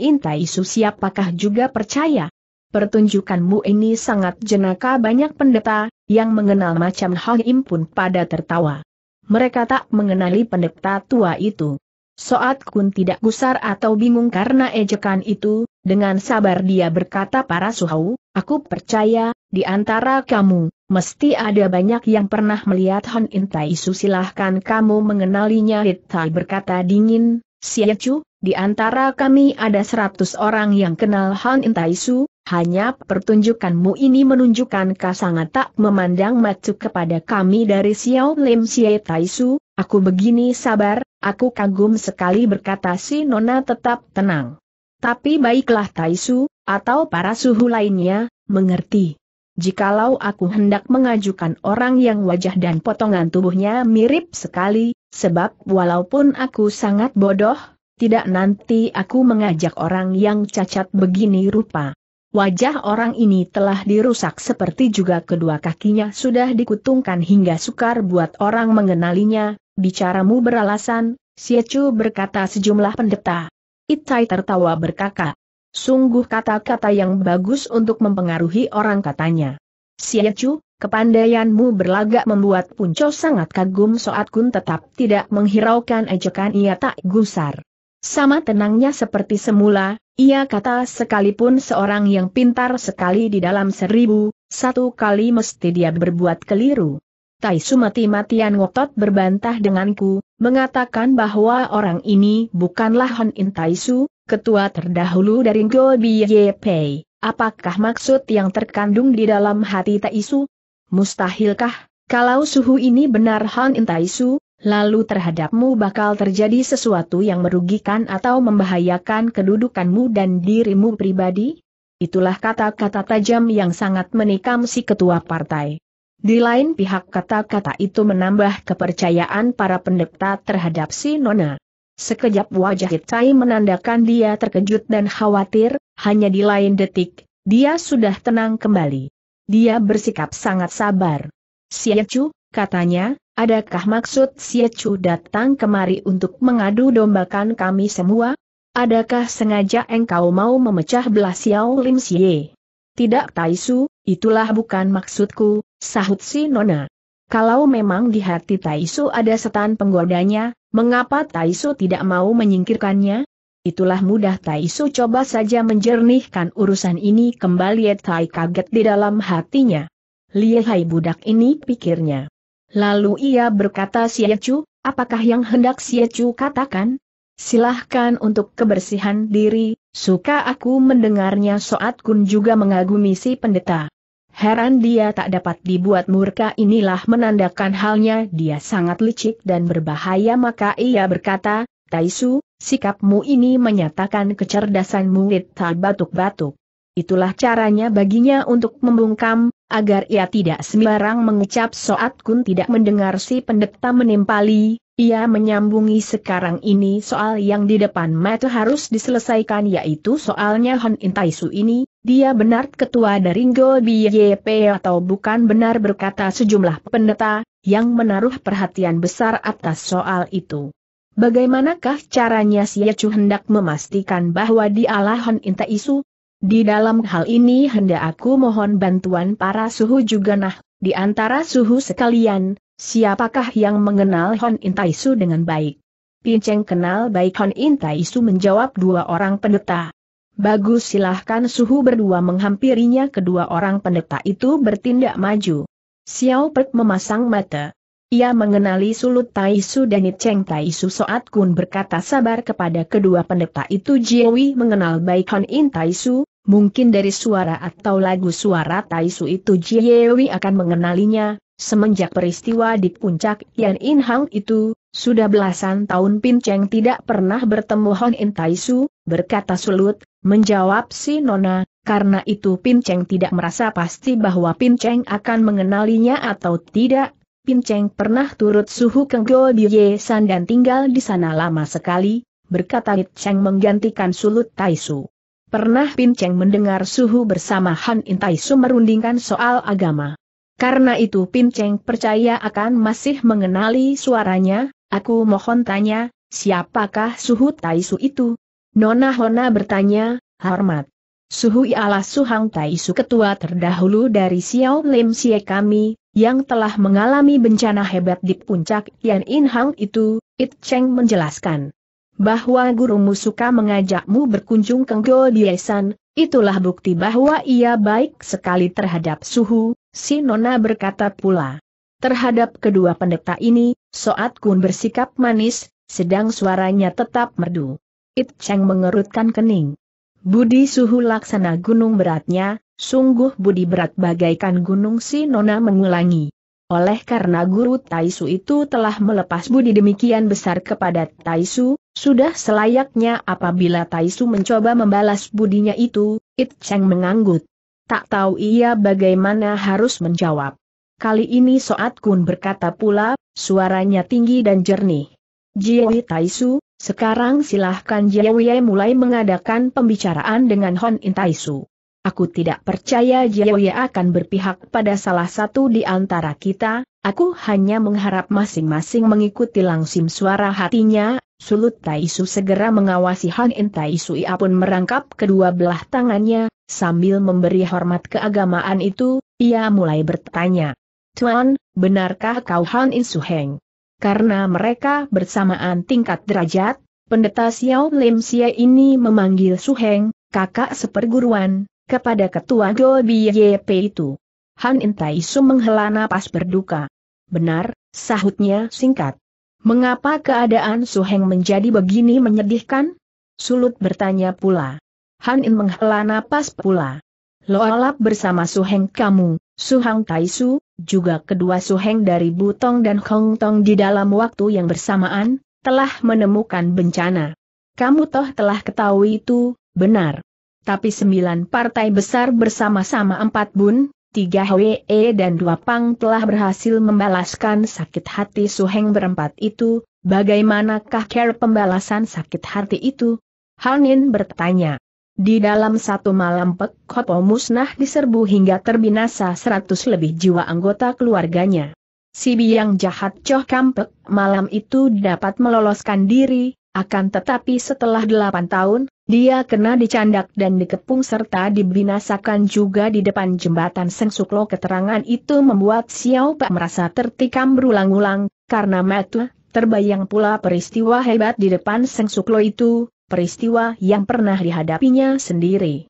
Su siapakah juga percaya? Pertunjukanmu ini sangat jenaka banyak pendeta, yang mengenal macam Hang Im pun pada tertawa. Mereka tak mengenali pendeta tua itu. Soat Kun tidak gusar atau bingung karena ejekan itu, dengan sabar dia berkata para suhau, aku percaya, di antara kamu, mesti ada banyak yang pernah melihat Hon Intai Su silahkan kamu mengenalinya Hittai berkata dingin, Siacu, di antara kami ada seratus orang yang kenal Hon Intai Su, hanya pertunjukanmu ini menunjukkan kau sangat tak memandang macu kepada kami dari Xiao Lim Siai Tai Aku begini sabar, aku kagum sekali berkata si Nona tetap tenang. Tapi baiklah Taisu, atau para suhu lainnya, mengerti. Jikalau aku hendak mengajukan orang yang wajah dan potongan tubuhnya mirip sekali, sebab walaupun aku sangat bodoh, tidak nanti aku mengajak orang yang cacat begini rupa. Wajah orang ini telah dirusak seperti juga kedua kakinya sudah dikutungkan hingga sukar buat orang mengenalinya, Bicaramu beralasan, Siechu berkata sejumlah pendeta. Itai tertawa berkata, Sungguh kata-kata yang bagus untuk mempengaruhi orang katanya. Siechu, kepandaianmu berlagak membuat Punco sangat kagum saat Kun tetap tidak menghiraukan ejekan ia tak gusar. Sama tenangnya seperti semula, ia kata sekalipun seorang yang pintar sekali di dalam seribu, satu kali mesti dia berbuat keliru. Tai Su mati matian ngotot berbantah denganku, mengatakan bahwa orang ini bukanlah Hon In Tai Su, ketua terdahulu dari Go Pei. Apakah maksud yang terkandung di dalam hati Tai Su? Mustahilkah, kalau suhu ini benar Hon In Tai Su, lalu terhadapmu bakal terjadi sesuatu yang merugikan atau membahayakan kedudukanmu dan dirimu pribadi? Itulah kata-kata tajam yang sangat menikam si ketua partai. Di lain pihak kata-kata itu menambah kepercayaan para pendeta terhadap si Nona. Sekejap wajah Hitai menandakan dia terkejut dan khawatir, hanya di lain detik, dia sudah tenang kembali. Dia bersikap sangat sabar. Siacu, katanya, adakah maksud Siacu datang kemari untuk mengadu dombakan kami semua? Adakah sengaja engkau mau memecah belah Xiao Lim Xie? Tidak Taisu, itulah bukan maksudku, Sahut si Nona. Kalau memang di hati Taisu ada setan penggodanya, mengapa Taisu tidak mau menyingkirkannya? Itulah mudah Taisu coba saja menjernihkan urusan ini kembali Tai kaget di dalam hatinya. Lihai budak ini pikirnya. Lalu ia berkata Siacu, apakah yang hendak Siacu katakan? Silahkan untuk kebersihan diri, suka aku mendengarnya Soat Kun juga mengagumi si pendeta. Heran dia tak dapat dibuat murka inilah menandakan halnya dia sangat licik dan berbahaya maka ia berkata, Taisu, sikapmu ini menyatakan kecerdasanmu murid batuk-batuk. Itulah caranya baginya untuk membungkam, agar ia tidak sembarang mengucap soat kun tidak mendengar si pendeta menimpali, ia menyambungi sekarang ini soal yang di depan mata harus diselesaikan yaitu soalnya Han Intaisu ini, dia benar ketua dari Ngo BYP atau bukan benar berkata sejumlah pendeta, yang menaruh perhatian besar atas soal itu. Bagaimanakah caranya Yacu hendak memastikan bahwa dialah Han Intaisu, di dalam hal ini hendak aku mohon bantuan para suhu juga nah, di antara suhu sekalian, siapakah yang mengenal Hon Intaisu dengan baik? Pinceng kenal baik Hon Intaisu menjawab dua orang pendeta. Bagus silahkan suhu berdua menghampirinya kedua orang pendeta itu bertindak maju. Xiao Pek memasang mata. Ia mengenali sulut Taisu dan Cheng Taisu Soat Kun berkata sabar kepada kedua pendeta itu Jiwi mengenal baik Han In Taisu, mungkin dari suara atau lagu suara Taisu itu Jiwi akan mengenalinya, Semenjak peristiwa di puncak Yan In Hang itu, sudah belasan tahun Pin Cheng tidak pernah bertemu Han In Taisu, berkata Sulut, menjawab si Nona, karena itu Pin Cheng tidak merasa pasti bahwa Pin Cheng akan mengenalinya atau tidak, Pinceng pernah turut suhu Go di Yesan dan tinggal di sana lama sekali, berkata Cheng menggantikan sulut Taisu. Pernah Pinceng mendengar suhu bersama Han Intaisu merundingkan soal agama. Karena itu Pinceng percaya akan masih mengenali suaranya, aku mohon tanya, siapakah suhu Taisu itu? Nona Hona bertanya, hormat. Suhu ialah Suhang Taisu ketua terdahulu dari Xiao Lim Sie kami, yang telah mengalami bencana hebat di puncak Yan In Hang itu, It Cheng menjelaskan. Bahwa gurumu suka mengajakmu berkunjung ke Godiesan, itulah bukti bahwa ia baik sekali terhadap suhu, si Nona berkata pula. Terhadap kedua pendeta ini, Soat Kun bersikap manis, sedang suaranya tetap merdu. It Cheng mengerutkan kening. Budi suhu laksana gunung beratnya, sungguh budi berat bagaikan gunung si Nona mengulangi. Oleh karena guru Taisu itu telah melepas budi demikian besar kepada Taisu, sudah selayaknya apabila Taisu mencoba membalas budinya itu, It Cheng menganggut. Tak tahu ia bagaimana harus menjawab. Kali ini Soat Kun berkata pula, suaranya tinggi dan jernih. Jiwi Taisu, sekarang silahkan Jiawie mulai mengadakan pembicaraan dengan Hon Intaisu. Aku tidak percaya Jiawie akan berpihak pada salah satu di antara kita, aku hanya mengharap masing-masing mengikuti langsung suara hatinya, sulut Taisu segera mengawasi Hon Intaisu ia pun merangkap kedua belah tangannya, sambil memberi hormat keagamaan itu, ia mulai bertanya. Tuan, benarkah kau Han Insuheng? karena mereka bersamaan tingkat derajat, pendeta Xiao Lim Xie ini memanggil Su Heng, kakak seperguruan, kepada ketua Gobi YP itu. Han Intai Su menghela napas berduka. Benar, sahutnya singkat. Mengapa keadaan Su Heng menjadi begini menyedihkan? Sulut bertanya pula. Han In menghela napas pula. Lo Loalap bersama Su Heng kamu, Su Suhang Su, juga kedua suheng dari Butong dan Hong Tong di dalam waktu yang bersamaan, telah menemukan bencana. Kamu toh telah ketahui itu, benar. Tapi sembilan partai besar bersama-sama empat bun, tiga Hwe e dan dua pang telah berhasil membalaskan sakit hati suheng berempat itu, bagaimanakah care pembalasan sakit hati itu? Hanin bertanya. Di dalam satu malam Pek Kopo musnah diserbu hingga terbinasa seratus lebih jiwa anggota keluarganya. Si biang jahat Choh Kampek malam itu dapat meloloskan diri, akan tetapi setelah delapan tahun, dia kena dicandak dan dikepung serta dibinasakan juga di depan jembatan Sengsuklo keterangan itu membuat Xiao Pak merasa tertikam berulang-ulang, karena metu, terbayang pula peristiwa hebat di depan Sengsuklo itu, peristiwa yang pernah dihadapinya sendiri.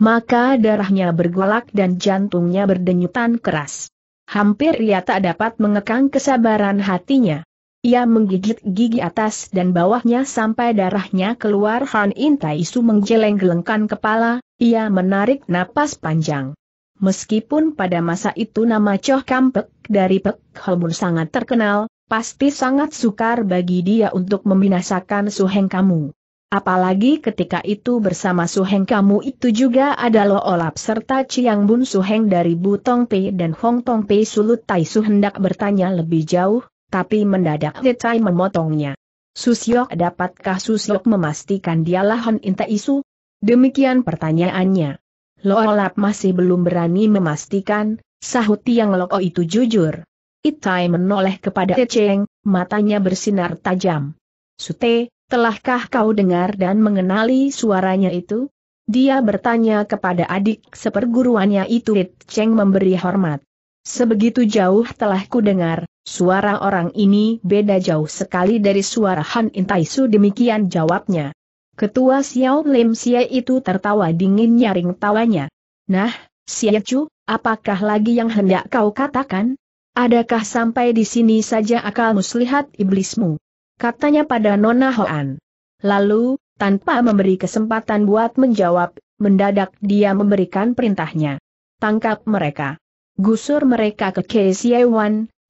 Maka darahnya bergolak dan jantungnya berdenyutan keras. Hampir ia tak dapat mengekang kesabaran hatinya. Ia menggigit gigi atas dan bawahnya sampai darahnya keluar Han Intai Su menggeleng-gelengkan kepala, ia menarik napas panjang. Meskipun pada masa itu nama Choh Kampek dari Pek Holmun sangat terkenal, pasti sangat sukar bagi dia untuk membinasakan Suheng kamu. Apalagi ketika itu bersama Suheng kamu itu juga ada Lo Olap serta Chiang Bun Suheng dari Butong Pei dan Hong Tong Pei Sulut Tai Su hendak bertanya lebih jauh, tapi mendadak Detai memotongnya. Susyok dapatkah Susyok memastikan dialah Hon Inta Isu? Demikian pertanyaannya. Lo Olap masih belum berani memastikan, sahut Tiang Lo itu jujur. Itai menoleh kepada Cheng, matanya bersinar tajam. Sute, Telahkah kau dengar dan mengenali suaranya itu? Dia bertanya kepada adik seperguruannya itu It Cheng memberi hormat. Sebegitu jauh telah ku dengar, suara orang ini beda jauh sekali dari suara Han Intaisu demikian jawabnya. Ketua Xiao Lim Xie itu tertawa dingin nyaring tawanya. Nah, Xie Chu, apakah lagi yang hendak kau katakan? Adakah sampai di sini saja akal muslihat iblismu? katanya pada Nona Hoan. Lalu, tanpa memberi kesempatan buat menjawab, mendadak dia memberikan perintahnya. Tangkap mereka. Gusur mereka ke kci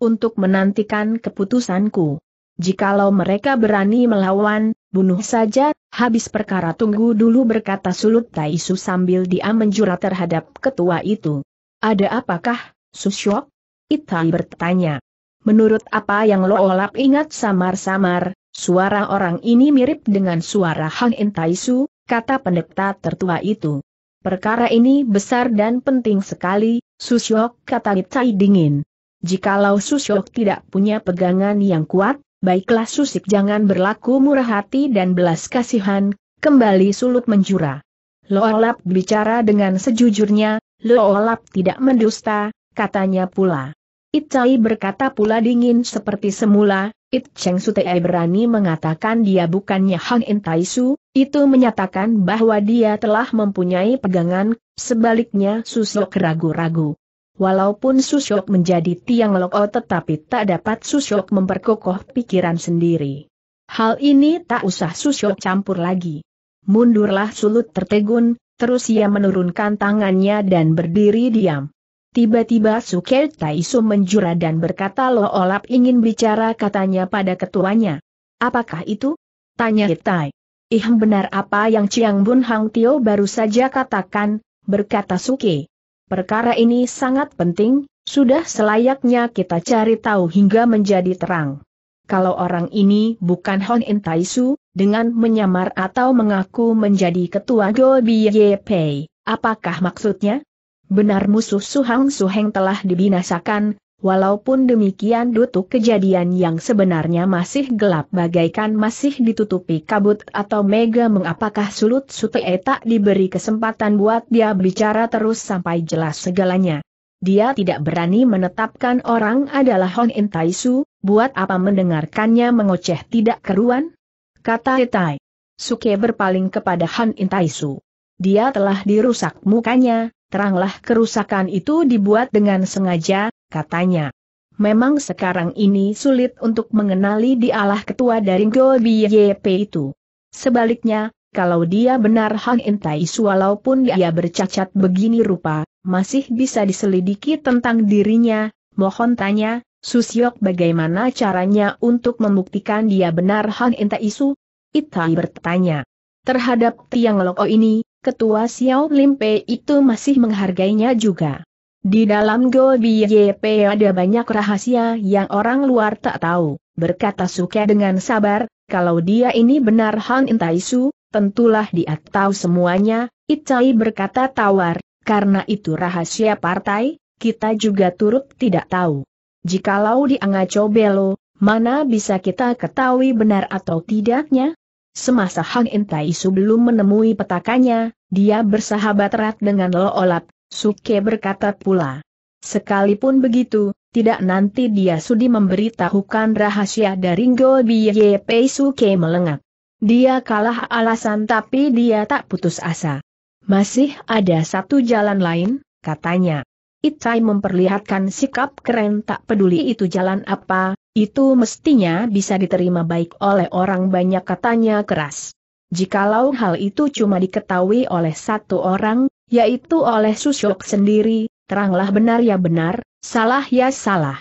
untuk menantikan keputusanku. Jikalau mereka berani melawan, bunuh saja, habis perkara tunggu dulu berkata Sulut Taisu sambil dia menjura terhadap ketua itu. Ada apakah, Susyok? Itai bertanya. Menurut apa yang Lo Olap ingat samar-samar, suara orang ini mirip dengan suara Hang In Taisu, kata pendeta tertua itu. Perkara ini besar dan penting sekali, Susyok kata Gitsai dingin. Jikalau Susyok tidak punya pegangan yang kuat, baiklah Susik jangan berlaku murah hati dan belas kasihan, kembali sulut menjura. Lo Loolap bicara dengan sejujurnya, lo Loolap tidak mendusta, katanya pula. Itcai berkata pula dingin seperti semula, It Cheng Sutei berani mengatakan dia bukannya Hang In Tai Su, itu menyatakan bahwa dia telah mempunyai pegangan, sebaliknya Susyok ragu-ragu. Walaupun Susyok menjadi tiang loko tetapi tak dapat Susyok memperkokoh pikiran sendiri. Hal ini tak usah Susyok campur lagi. Mundurlah sulut tertegun, terus ia menurunkan tangannya dan berdiri diam. Tiba-tiba Suker Taisu menjura dan berkata Lo Olap ingin bicara katanya pada ketuanya. Apakah itu? Tanya Hitai. Ih benar apa yang Chiang Bun Hang Tio baru saja katakan, berkata Suke. Perkara ini sangat penting, sudah selayaknya kita cari tahu hingga menjadi terang. Kalau orang ini bukan Hon In Taisu, dengan menyamar atau mengaku menjadi ketua Go Biye Pei, apakah maksudnya? Benar musuh Suhang Suheng telah dibinasakan, walaupun demikian dutuk kejadian yang sebenarnya masih gelap bagaikan masih ditutupi kabut atau mega mengapakah sulut sute tak diberi kesempatan buat dia bicara terus sampai jelas segalanya. Dia tidak berani menetapkan orang adalah Hon In Tai Su, buat apa mendengarkannya mengoceh tidak keruan? Kata Tai. Suke berpaling kepada Han In Tai Su. Dia telah dirusak mukanya, teranglah kerusakan itu dibuat dengan sengaja, katanya. Memang sekarang ini sulit untuk mengenali dialah ketua dari Go BYP itu. Sebaliknya, kalau dia benar Han Intais walaupun dia bercacat begini rupa, masih bisa diselidiki tentang dirinya, mohon tanya, Susyok bagaimana caranya untuk membuktikan dia benar Han Su? Itai bertanya. Terhadap Tiang Loko ini, ketua Xiao Limpe itu masih menghargainya juga. Di dalam Go YP ada banyak rahasia yang orang luar tak tahu, berkata Suke dengan sabar, kalau dia ini benar Han Intaisu, tentulah dia tahu semuanya, Itai berkata tawar, karena itu rahasia partai, kita juga turut tidak tahu. Jikalau dianggap belo, mana bisa kita ketahui benar atau tidaknya? Semasa Hang In Taisu belum menemui petakannya, dia bersahabat erat dengan Lo Olap, Suke berkata pula. Sekalipun begitu, tidak nanti dia sudi memberitahukan rahasia dari Ngo Biye Pei Suke melengak. Dia kalah alasan tapi dia tak putus asa. Masih ada satu jalan lain, katanya. Itai memperlihatkan sikap keren tak peduli itu jalan apa, itu mestinya bisa diterima baik oleh orang banyak katanya keras. Jikalau hal itu cuma diketahui oleh satu orang, yaitu oleh Susyok sendiri, teranglah benar ya benar, salah ya salah.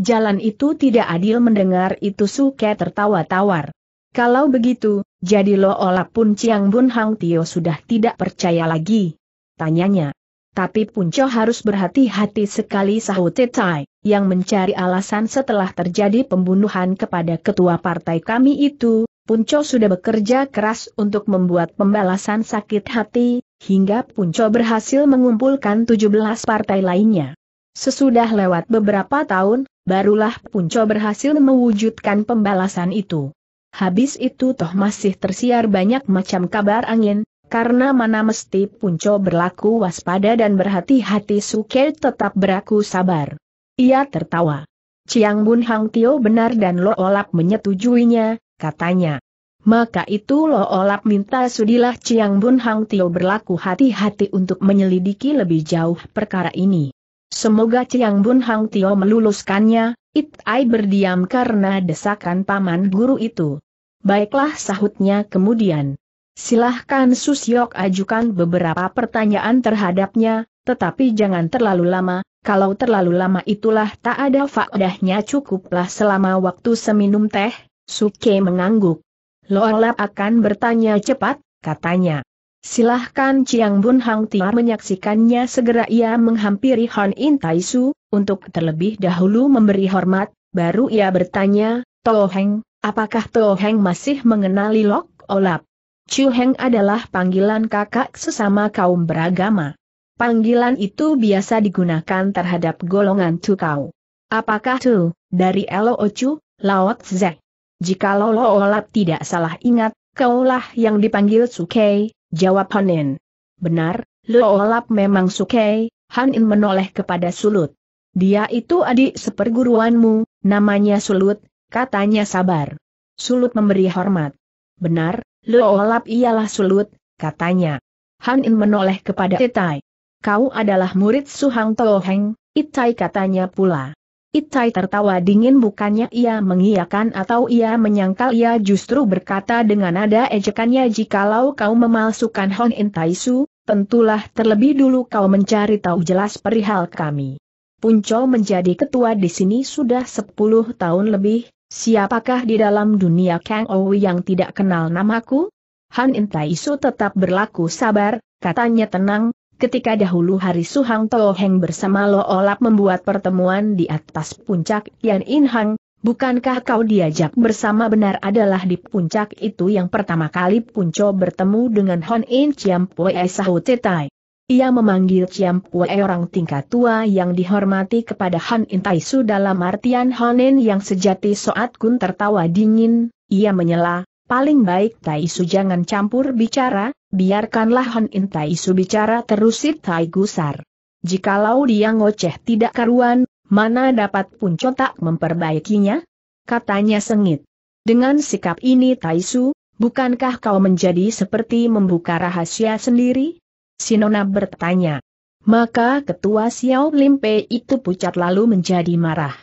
Jalan itu tidak adil mendengar itu Suke tertawa tawar. Kalau begitu, jadi lo olah pun Ciang Bun Hang Tio sudah tidak percaya lagi. Tanyanya. Tapi Punco harus berhati-hati sekali sahut Tetai, yang mencari alasan setelah terjadi pembunuhan kepada ketua partai kami itu, Punco sudah bekerja keras untuk membuat pembalasan sakit hati, hingga Punco berhasil mengumpulkan 17 partai lainnya. Sesudah lewat beberapa tahun, barulah Punco berhasil mewujudkan pembalasan itu. Habis itu toh masih tersiar banyak macam kabar angin, karena mana mesti Punco berlaku waspada dan berhati-hati Suke tetap beraku sabar. Ia tertawa. Ciang Bun Hang Tio benar dan Lo Olap menyetujuinya, katanya. Maka itu Lo Olap minta sudilah Ciang Bun Hang Tio berlaku hati-hati untuk menyelidiki lebih jauh perkara ini. Semoga Ciang Bun Hang Tio meluluskannya, Itai berdiam karena desakan paman guru itu. Baiklah sahutnya kemudian. Silahkan Susyok ajukan beberapa pertanyaan terhadapnya, tetapi jangan terlalu lama, kalau terlalu lama itulah tak ada faedahnya cukuplah selama waktu seminum teh, Suke mengangguk. Loalap akan bertanya cepat, katanya. Silahkan Chiang Bun Hang Tiar menyaksikannya segera ia menghampiri Han In Tai Su, untuk terlebih dahulu memberi hormat, baru ia bertanya, Toheng, apakah Toheng masih mengenali Lok Olap? Chu Heng adalah panggilan kakak sesama kaum beragama. Panggilan itu biasa digunakan terhadap golongan Tukau. Apakah Tu, dari Elo Ocu, Laot Zek? Jika lo Olap tidak salah ingat, kaulah yang dipanggil Sukei, jawab Hanin. Benar, lo Olap memang Sukei, Hanin menoleh kepada Sulut. Dia itu adik seperguruanmu, namanya Sulut, katanya sabar. Sulut memberi hormat. Benar, ia ialah sulut, katanya. Han In menoleh kepada Itai. Kau adalah murid Suhang Toheng, Itai katanya pula. Itai tertawa dingin bukannya ia mengiyakan atau ia menyangkal ia justru berkata dengan nada ejekannya jikalau kau memalsukan Hon In Taisu, tentulah terlebih dulu kau mencari tahu jelas perihal kami. Punco menjadi ketua di sini sudah 10 tahun lebih, Siapakah di dalam dunia Kang Ou yang tidak kenal namaku? Han Intaisu tetap berlaku sabar, katanya tenang, ketika dahulu hari Suhang Toheng bersama Lo Olap membuat pertemuan di atas puncak Yan In Hang, Bukankah kau diajak bersama benar adalah di puncak itu yang pertama kali Punco bertemu dengan Han In Chiam Pue Sahu Tetai? Ia memanggil Ciampu, Pue orang tingkat tua yang dihormati kepada Han Intaisu dalam artian Honen yang sejati Soat Kun tertawa dingin, ia menyela, paling baik Taisu jangan campur bicara, biarkanlah Han Intaisu bicara terusit Tai Gusar. Jikalau dia ngoceh tidak karuan, mana dapat pun cotak memperbaikinya? Katanya sengit. Dengan sikap ini Taisu, bukankah kau menjadi seperti membuka rahasia sendiri? Sinona bertanya. Maka ketua Xiao Limpe itu pucat lalu menjadi marah.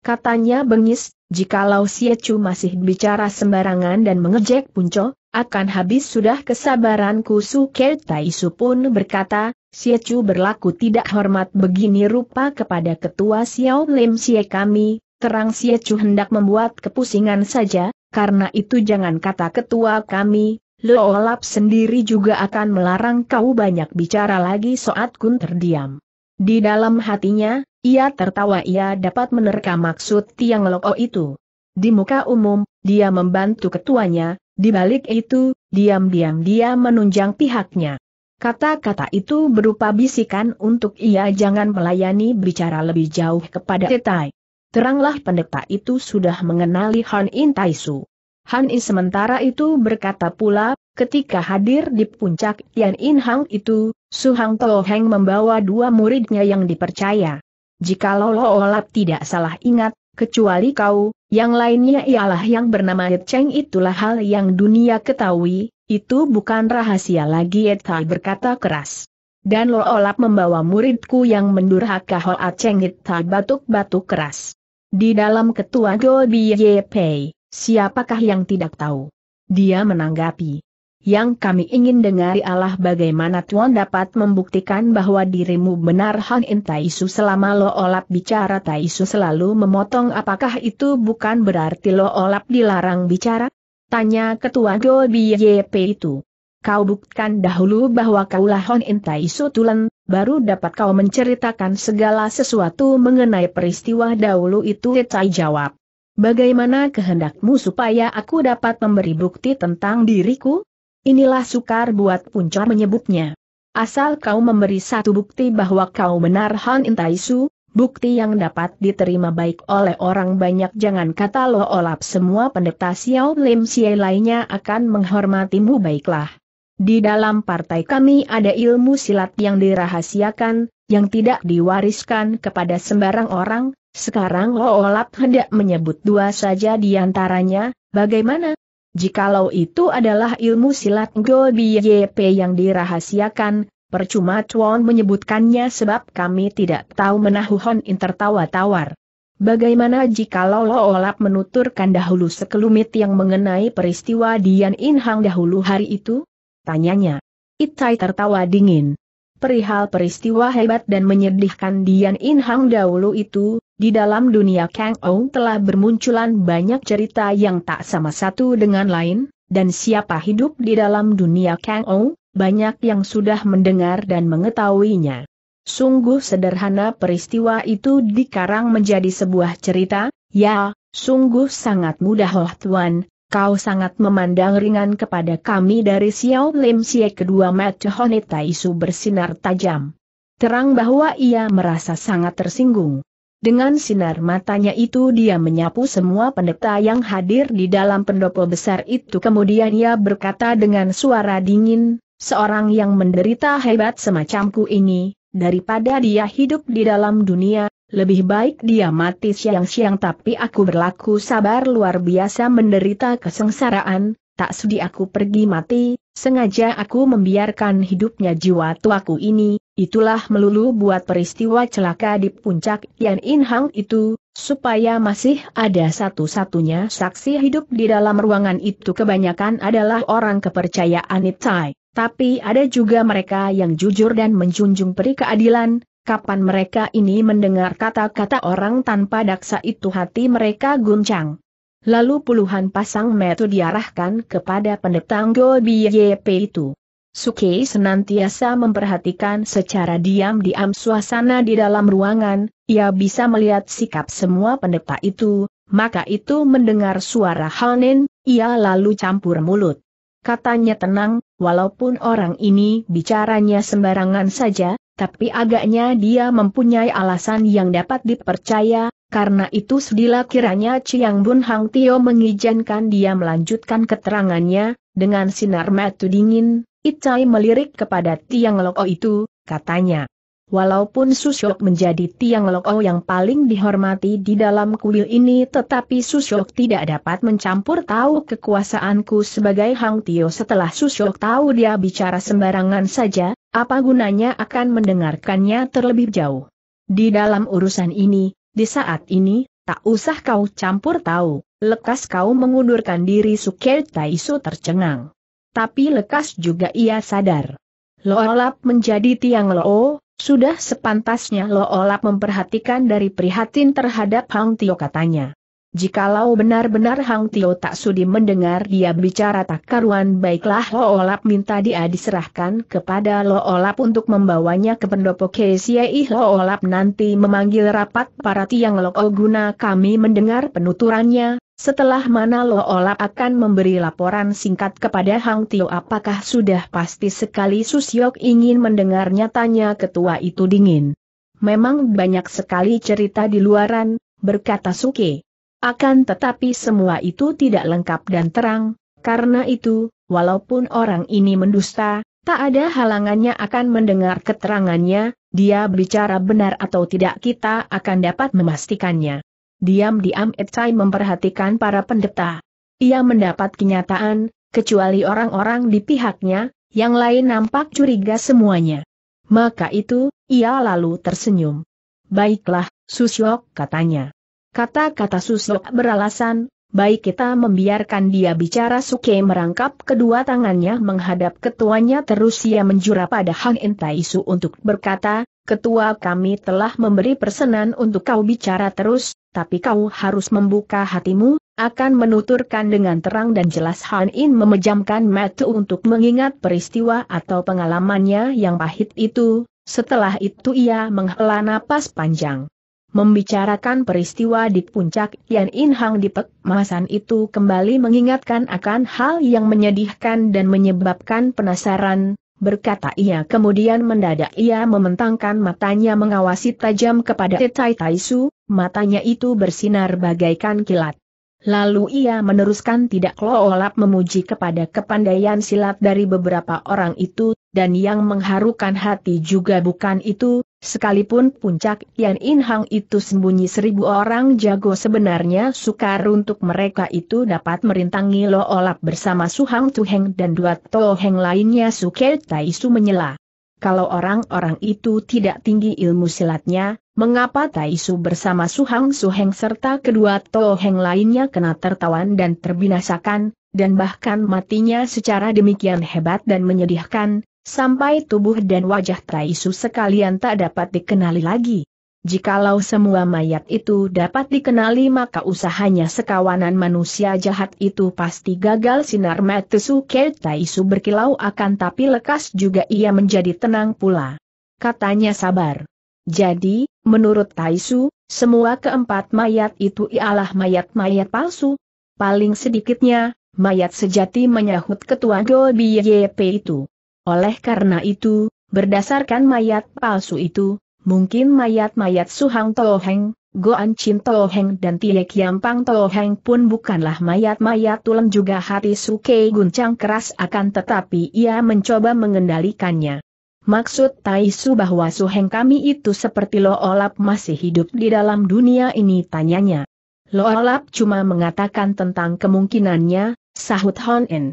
Katanya bengis, jikalau Chu masih bicara sembarangan dan mengejek Punco, akan habis sudah kesabaranku Suke Taisu pun berkata, Xie Chu berlaku tidak hormat begini rupa kepada ketua Xiao Lim Xie kami, terang Xie Chu hendak membuat kepusingan saja, karena itu jangan kata ketua kami, Loolap sendiri juga akan melarang kau banyak bicara lagi saat Kun terdiam. Di dalam hatinya, ia tertawa ia dapat menerka maksud Tiang Loko itu. Di muka umum, dia membantu ketuanya, di balik itu, diam-diam dia menunjang pihaknya. Kata-kata itu berupa bisikan untuk ia jangan melayani bicara lebih jauh kepada Tetai. Teranglah pendeta itu sudah mengenali Han Intaisu. Han Yi sementara itu berkata pula, ketika hadir di puncak Yan In Hang itu, Su Hang Tao Heng membawa dua muridnya yang dipercaya. Jika lo Olap tidak salah ingat, kecuali kau, yang lainnya ialah yang bernama Ye Cheng itulah hal yang dunia ketahui, itu bukan rahasia lagi Ye Tai berkata keras. Dan Lo Olap membawa muridku yang mendurhaka Hoa Cheng Ye Tai batuk-batuk keras. Di dalam ketua Go Ye Pei. Siapakah yang tidak tahu? Dia menanggapi. Yang kami ingin dengar ialah bagaimana Tuan dapat membuktikan bahwa dirimu benar Han In Taisu selama Lo Olap bicara Taisu selalu memotong apakah itu bukan berarti Lo Olap dilarang bicara? Tanya Ketua Go YP itu. Kau buktikan dahulu bahwa kaulah Hon In Taisu Tulen, baru dapat kau menceritakan segala sesuatu mengenai peristiwa dahulu itu Tai jawab. Bagaimana kehendakmu supaya aku dapat memberi bukti tentang diriku? Inilah sukar buat Puncar menyebutnya. Asal kau memberi satu bukti bahwa kau benar Han Intaisu, bukti yang dapat diterima baik oleh orang banyak jangan kata lo olap semua pendeta Xiao Lim Xie lainnya akan menghormatimu baiklah. Di dalam partai kami ada ilmu silat yang dirahasiakan, yang tidak diwariskan kepada sembarang orang, sekarang olap hendak menyebut dua saja di antaranya, bagaimana? Jikalau itu adalah ilmu silat Go yang dirahasiakan, percuma Chuan menyebutkannya sebab kami tidak tahu menahu In tertawa tawar Bagaimana jikalau olap menuturkan dahulu sekelumit yang mengenai peristiwa Dian Inhang dahulu hari itu? Tanyanya. Itai tertawa dingin. Perihal peristiwa hebat dan menyedihkan Dian In Hang dahulu itu, di dalam dunia Kang Ou telah bermunculan banyak cerita yang tak sama satu dengan lain, dan siapa hidup di dalam dunia Kang Ou, banyak yang sudah mendengar dan mengetahuinya. Sungguh sederhana peristiwa itu dikarang menjadi sebuah cerita, ya, sungguh sangat mudah Oh Tuan, kau sangat memandang ringan kepada kami dari Xiao Lim Xie kedua mata Honita Isu bersinar tajam. Terang bahwa ia merasa sangat tersinggung. Dengan sinar matanya itu dia menyapu semua pendeta yang hadir di dalam pendopo besar itu kemudian ia berkata dengan suara dingin, seorang yang menderita hebat semacamku ini, daripada dia hidup di dalam dunia, lebih baik dia mati siang-siang tapi aku berlaku sabar luar biasa menderita kesengsaraan, tak sudi aku pergi mati, sengaja aku membiarkan hidupnya jiwa tuaku ini, itulah melulu buat peristiwa celaka di puncak Yan In Hang itu, supaya masih ada satu-satunya saksi hidup di dalam ruangan itu kebanyakan adalah orang kepercayaan Itai. Tapi ada juga mereka yang jujur dan menjunjung peri keadilan, kapan mereka ini mendengar kata-kata orang tanpa daksa itu hati mereka guncang. Lalu puluhan pasang metu diarahkan kepada pendeta Go BYP itu. Suki senantiasa memperhatikan secara diam-diam suasana di dalam ruangan, ia bisa melihat sikap semua pendeta itu, maka itu mendengar suara Hanin, ia lalu campur mulut katanya tenang, walaupun orang ini bicaranya sembarangan saja, tapi agaknya dia mempunyai alasan yang dapat dipercaya, karena itu sedila kiranya Chiang Bun Hang Tio mengizinkan dia melanjutkan keterangannya, dengan sinar mata dingin, Itai melirik kepada Tiang Loko itu, katanya. Walaupun Susyok menjadi tiang loko oh yang paling dihormati di dalam kuil ini tetapi Susyok tidak dapat mencampur tahu kekuasaanku sebagai Hang Tio setelah Susyok tahu dia bicara sembarangan saja, apa gunanya akan mendengarkannya terlebih jauh. Di dalam urusan ini, di saat ini, tak usah kau campur tahu, lekas kau mengundurkan diri Sukir Taisu tercengang. Tapi lekas juga ia sadar. Loolap menjadi tiang loo, oh, sudah sepantasnya Lo Olap memperhatikan dari prihatin terhadap Hang Tio katanya. Jikalau benar-benar Hang Tio tak sudi mendengar dia bicara tak karuan baiklah Lo Olap minta dia diserahkan kepada Lo Olap untuk membawanya ke pendopo KCI Lo Olap nanti memanggil rapat para tiang Lo guna kami mendengar penuturannya, setelah mana Lo akan memberi laporan singkat kepada Hang Tio apakah sudah pasti sekali Susyok ingin mendengarnya tanya ketua itu dingin. Memang banyak sekali cerita di luaran, berkata Suke. Akan tetapi semua itu tidak lengkap dan terang, karena itu, walaupun orang ini mendusta, tak ada halangannya akan mendengar keterangannya, dia bicara benar atau tidak kita akan dapat memastikannya diam-diam Etsai memperhatikan para pendeta. Ia mendapat kenyataan, kecuali orang-orang di pihaknya, yang lain nampak curiga semuanya. Maka itu, ia lalu tersenyum. Baiklah, Susyok katanya. Kata-kata Susyok beralasan, baik kita membiarkan dia bicara Suke merangkap kedua tangannya menghadap ketuanya terus ia menjura pada Hang Entai Su untuk berkata, Ketua kami telah memberi persenan untuk kau bicara terus, tapi kau harus membuka hatimu, akan menuturkan dengan terang dan jelas Han In memejamkan mata untuk mengingat peristiwa atau pengalamannya yang pahit itu, setelah itu ia menghela napas panjang. Membicarakan peristiwa di puncak Yan In Hang di Pekmasan itu kembali mengingatkan akan hal yang menyedihkan dan menyebabkan penasaran, berkata ia kemudian mendadak ia mementangkan matanya mengawasi tajam kepada Tai Taisu, matanya itu bersinar bagaikan kilat. Lalu ia meneruskan tidak loolap memuji kepada kepandaian silat dari beberapa orang itu, dan yang mengharukan hati juga bukan itu, Sekalipun puncak Yan In Hang itu sembunyi seribu orang jago sebenarnya sukar untuk mereka itu dapat merintangi Lo Olap bersama Su Hang Tu Heng dan dua To Heng lainnya Su Ke Tai Su menyela. Kalau orang-orang itu tidak tinggi ilmu silatnya, mengapa Tai Su bersama Su Hang Su Heng serta kedua To Heng lainnya kena tertawan dan terbinasakan, dan bahkan matinya secara demikian hebat dan menyedihkan, Sampai tubuh dan wajah Taisu sekalian tak dapat dikenali lagi. Jikalau semua mayat itu dapat dikenali maka usahanya sekawanan manusia jahat itu pasti gagal sinar Matsuke Taisu berkilau akan tapi lekas juga ia menjadi tenang pula. Katanya sabar. Jadi, menurut Taisu, semua keempat mayat itu ialah mayat-mayat palsu. Paling sedikitnya, mayat sejati menyahut ketua YP itu. Oleh karena itu, berdasarkan mayat palsu itu, mungkin mayat-mayat Suhang Toheng, Goan Chin Toheng dan Tie Kiampang Toheng pun bukanlah mayat-mayat tulen juga hati Suke guncang keras akan tetapi ia mencoba mengendalikannya. Maksud Taisu bahwa Suheng kami itu seperti Lo Olap masih hidup di dalam dunia ini tanyanya. Loolap cuma mengatakan tentang kemungkinannya, sahut Hon En.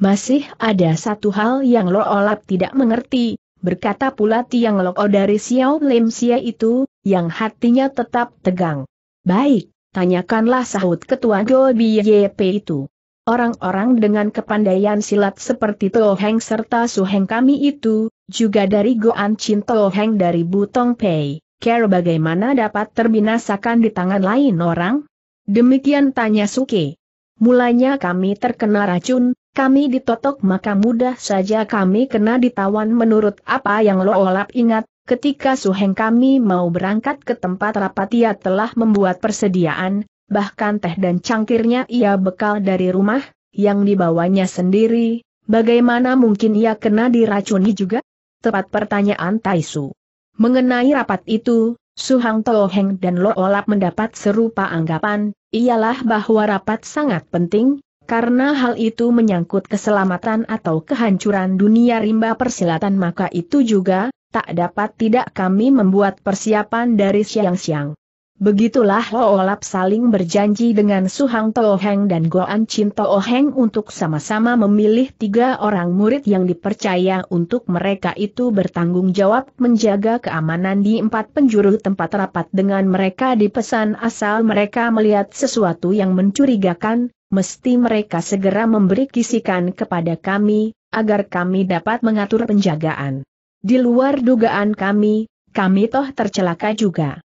Masih ada satu hal yang Lo Olap tidak mengerti, berkata pula Tiang Loko dari Xiao Lim Xia itu, yang hatinya tetap tegang. Baik, tanyakanlah sahut ketua Go YP itu. Orang-orang dengan kepandaian silat seperti Toheng serta Suheng kami itu, juga dari Goan Chin Toheng dari Butong Pei, care bagaimana dapat terbinasakan di tangan lain orang? Demikian tanya Suke. Mulanya kami terkena racun, kami ditotok maka mudah saja kami kena ditawan menurut apa yang Lo Olap ingat, ketika Suheng kami mau berangkat ke tempat rapat ia telah membuat persediaan, bahkan teh dan cangkirnya ia bekal dari rumah, yang dibawanya sendiri, bagaimana mungkin ia kena diracuni juga? Tepat pertanyaan Taisu. Mengenai rapat itu, Suhang Toheng dan Lo Olap mendapat serupa anggapan, ialah bahwa rapat sangat penting, karena hal itu menyangkut keselamatan atau kehancuran dunia rimba persilatan maka itu juga, tak dapat tidak kami membuat persiapan dari siang-siang. Begitulah Olap saling berjanji dengan Suhang Toheng dan Goan Chin Toheng untuk sama-sama memilih tiga orang murid yang dipercaya untuk mereka itu bertanggung jawab menjaga keamanan di empat penjuru tempat rapat dengan mereka dipesan asal mereka melihat sesuatu yang mencurigakan, mesti mereka segera memberi kisikan kepada kami, agar kami dapat mengatur penjagaan. Di luar dugaan kami, kami toh tercelaka juga.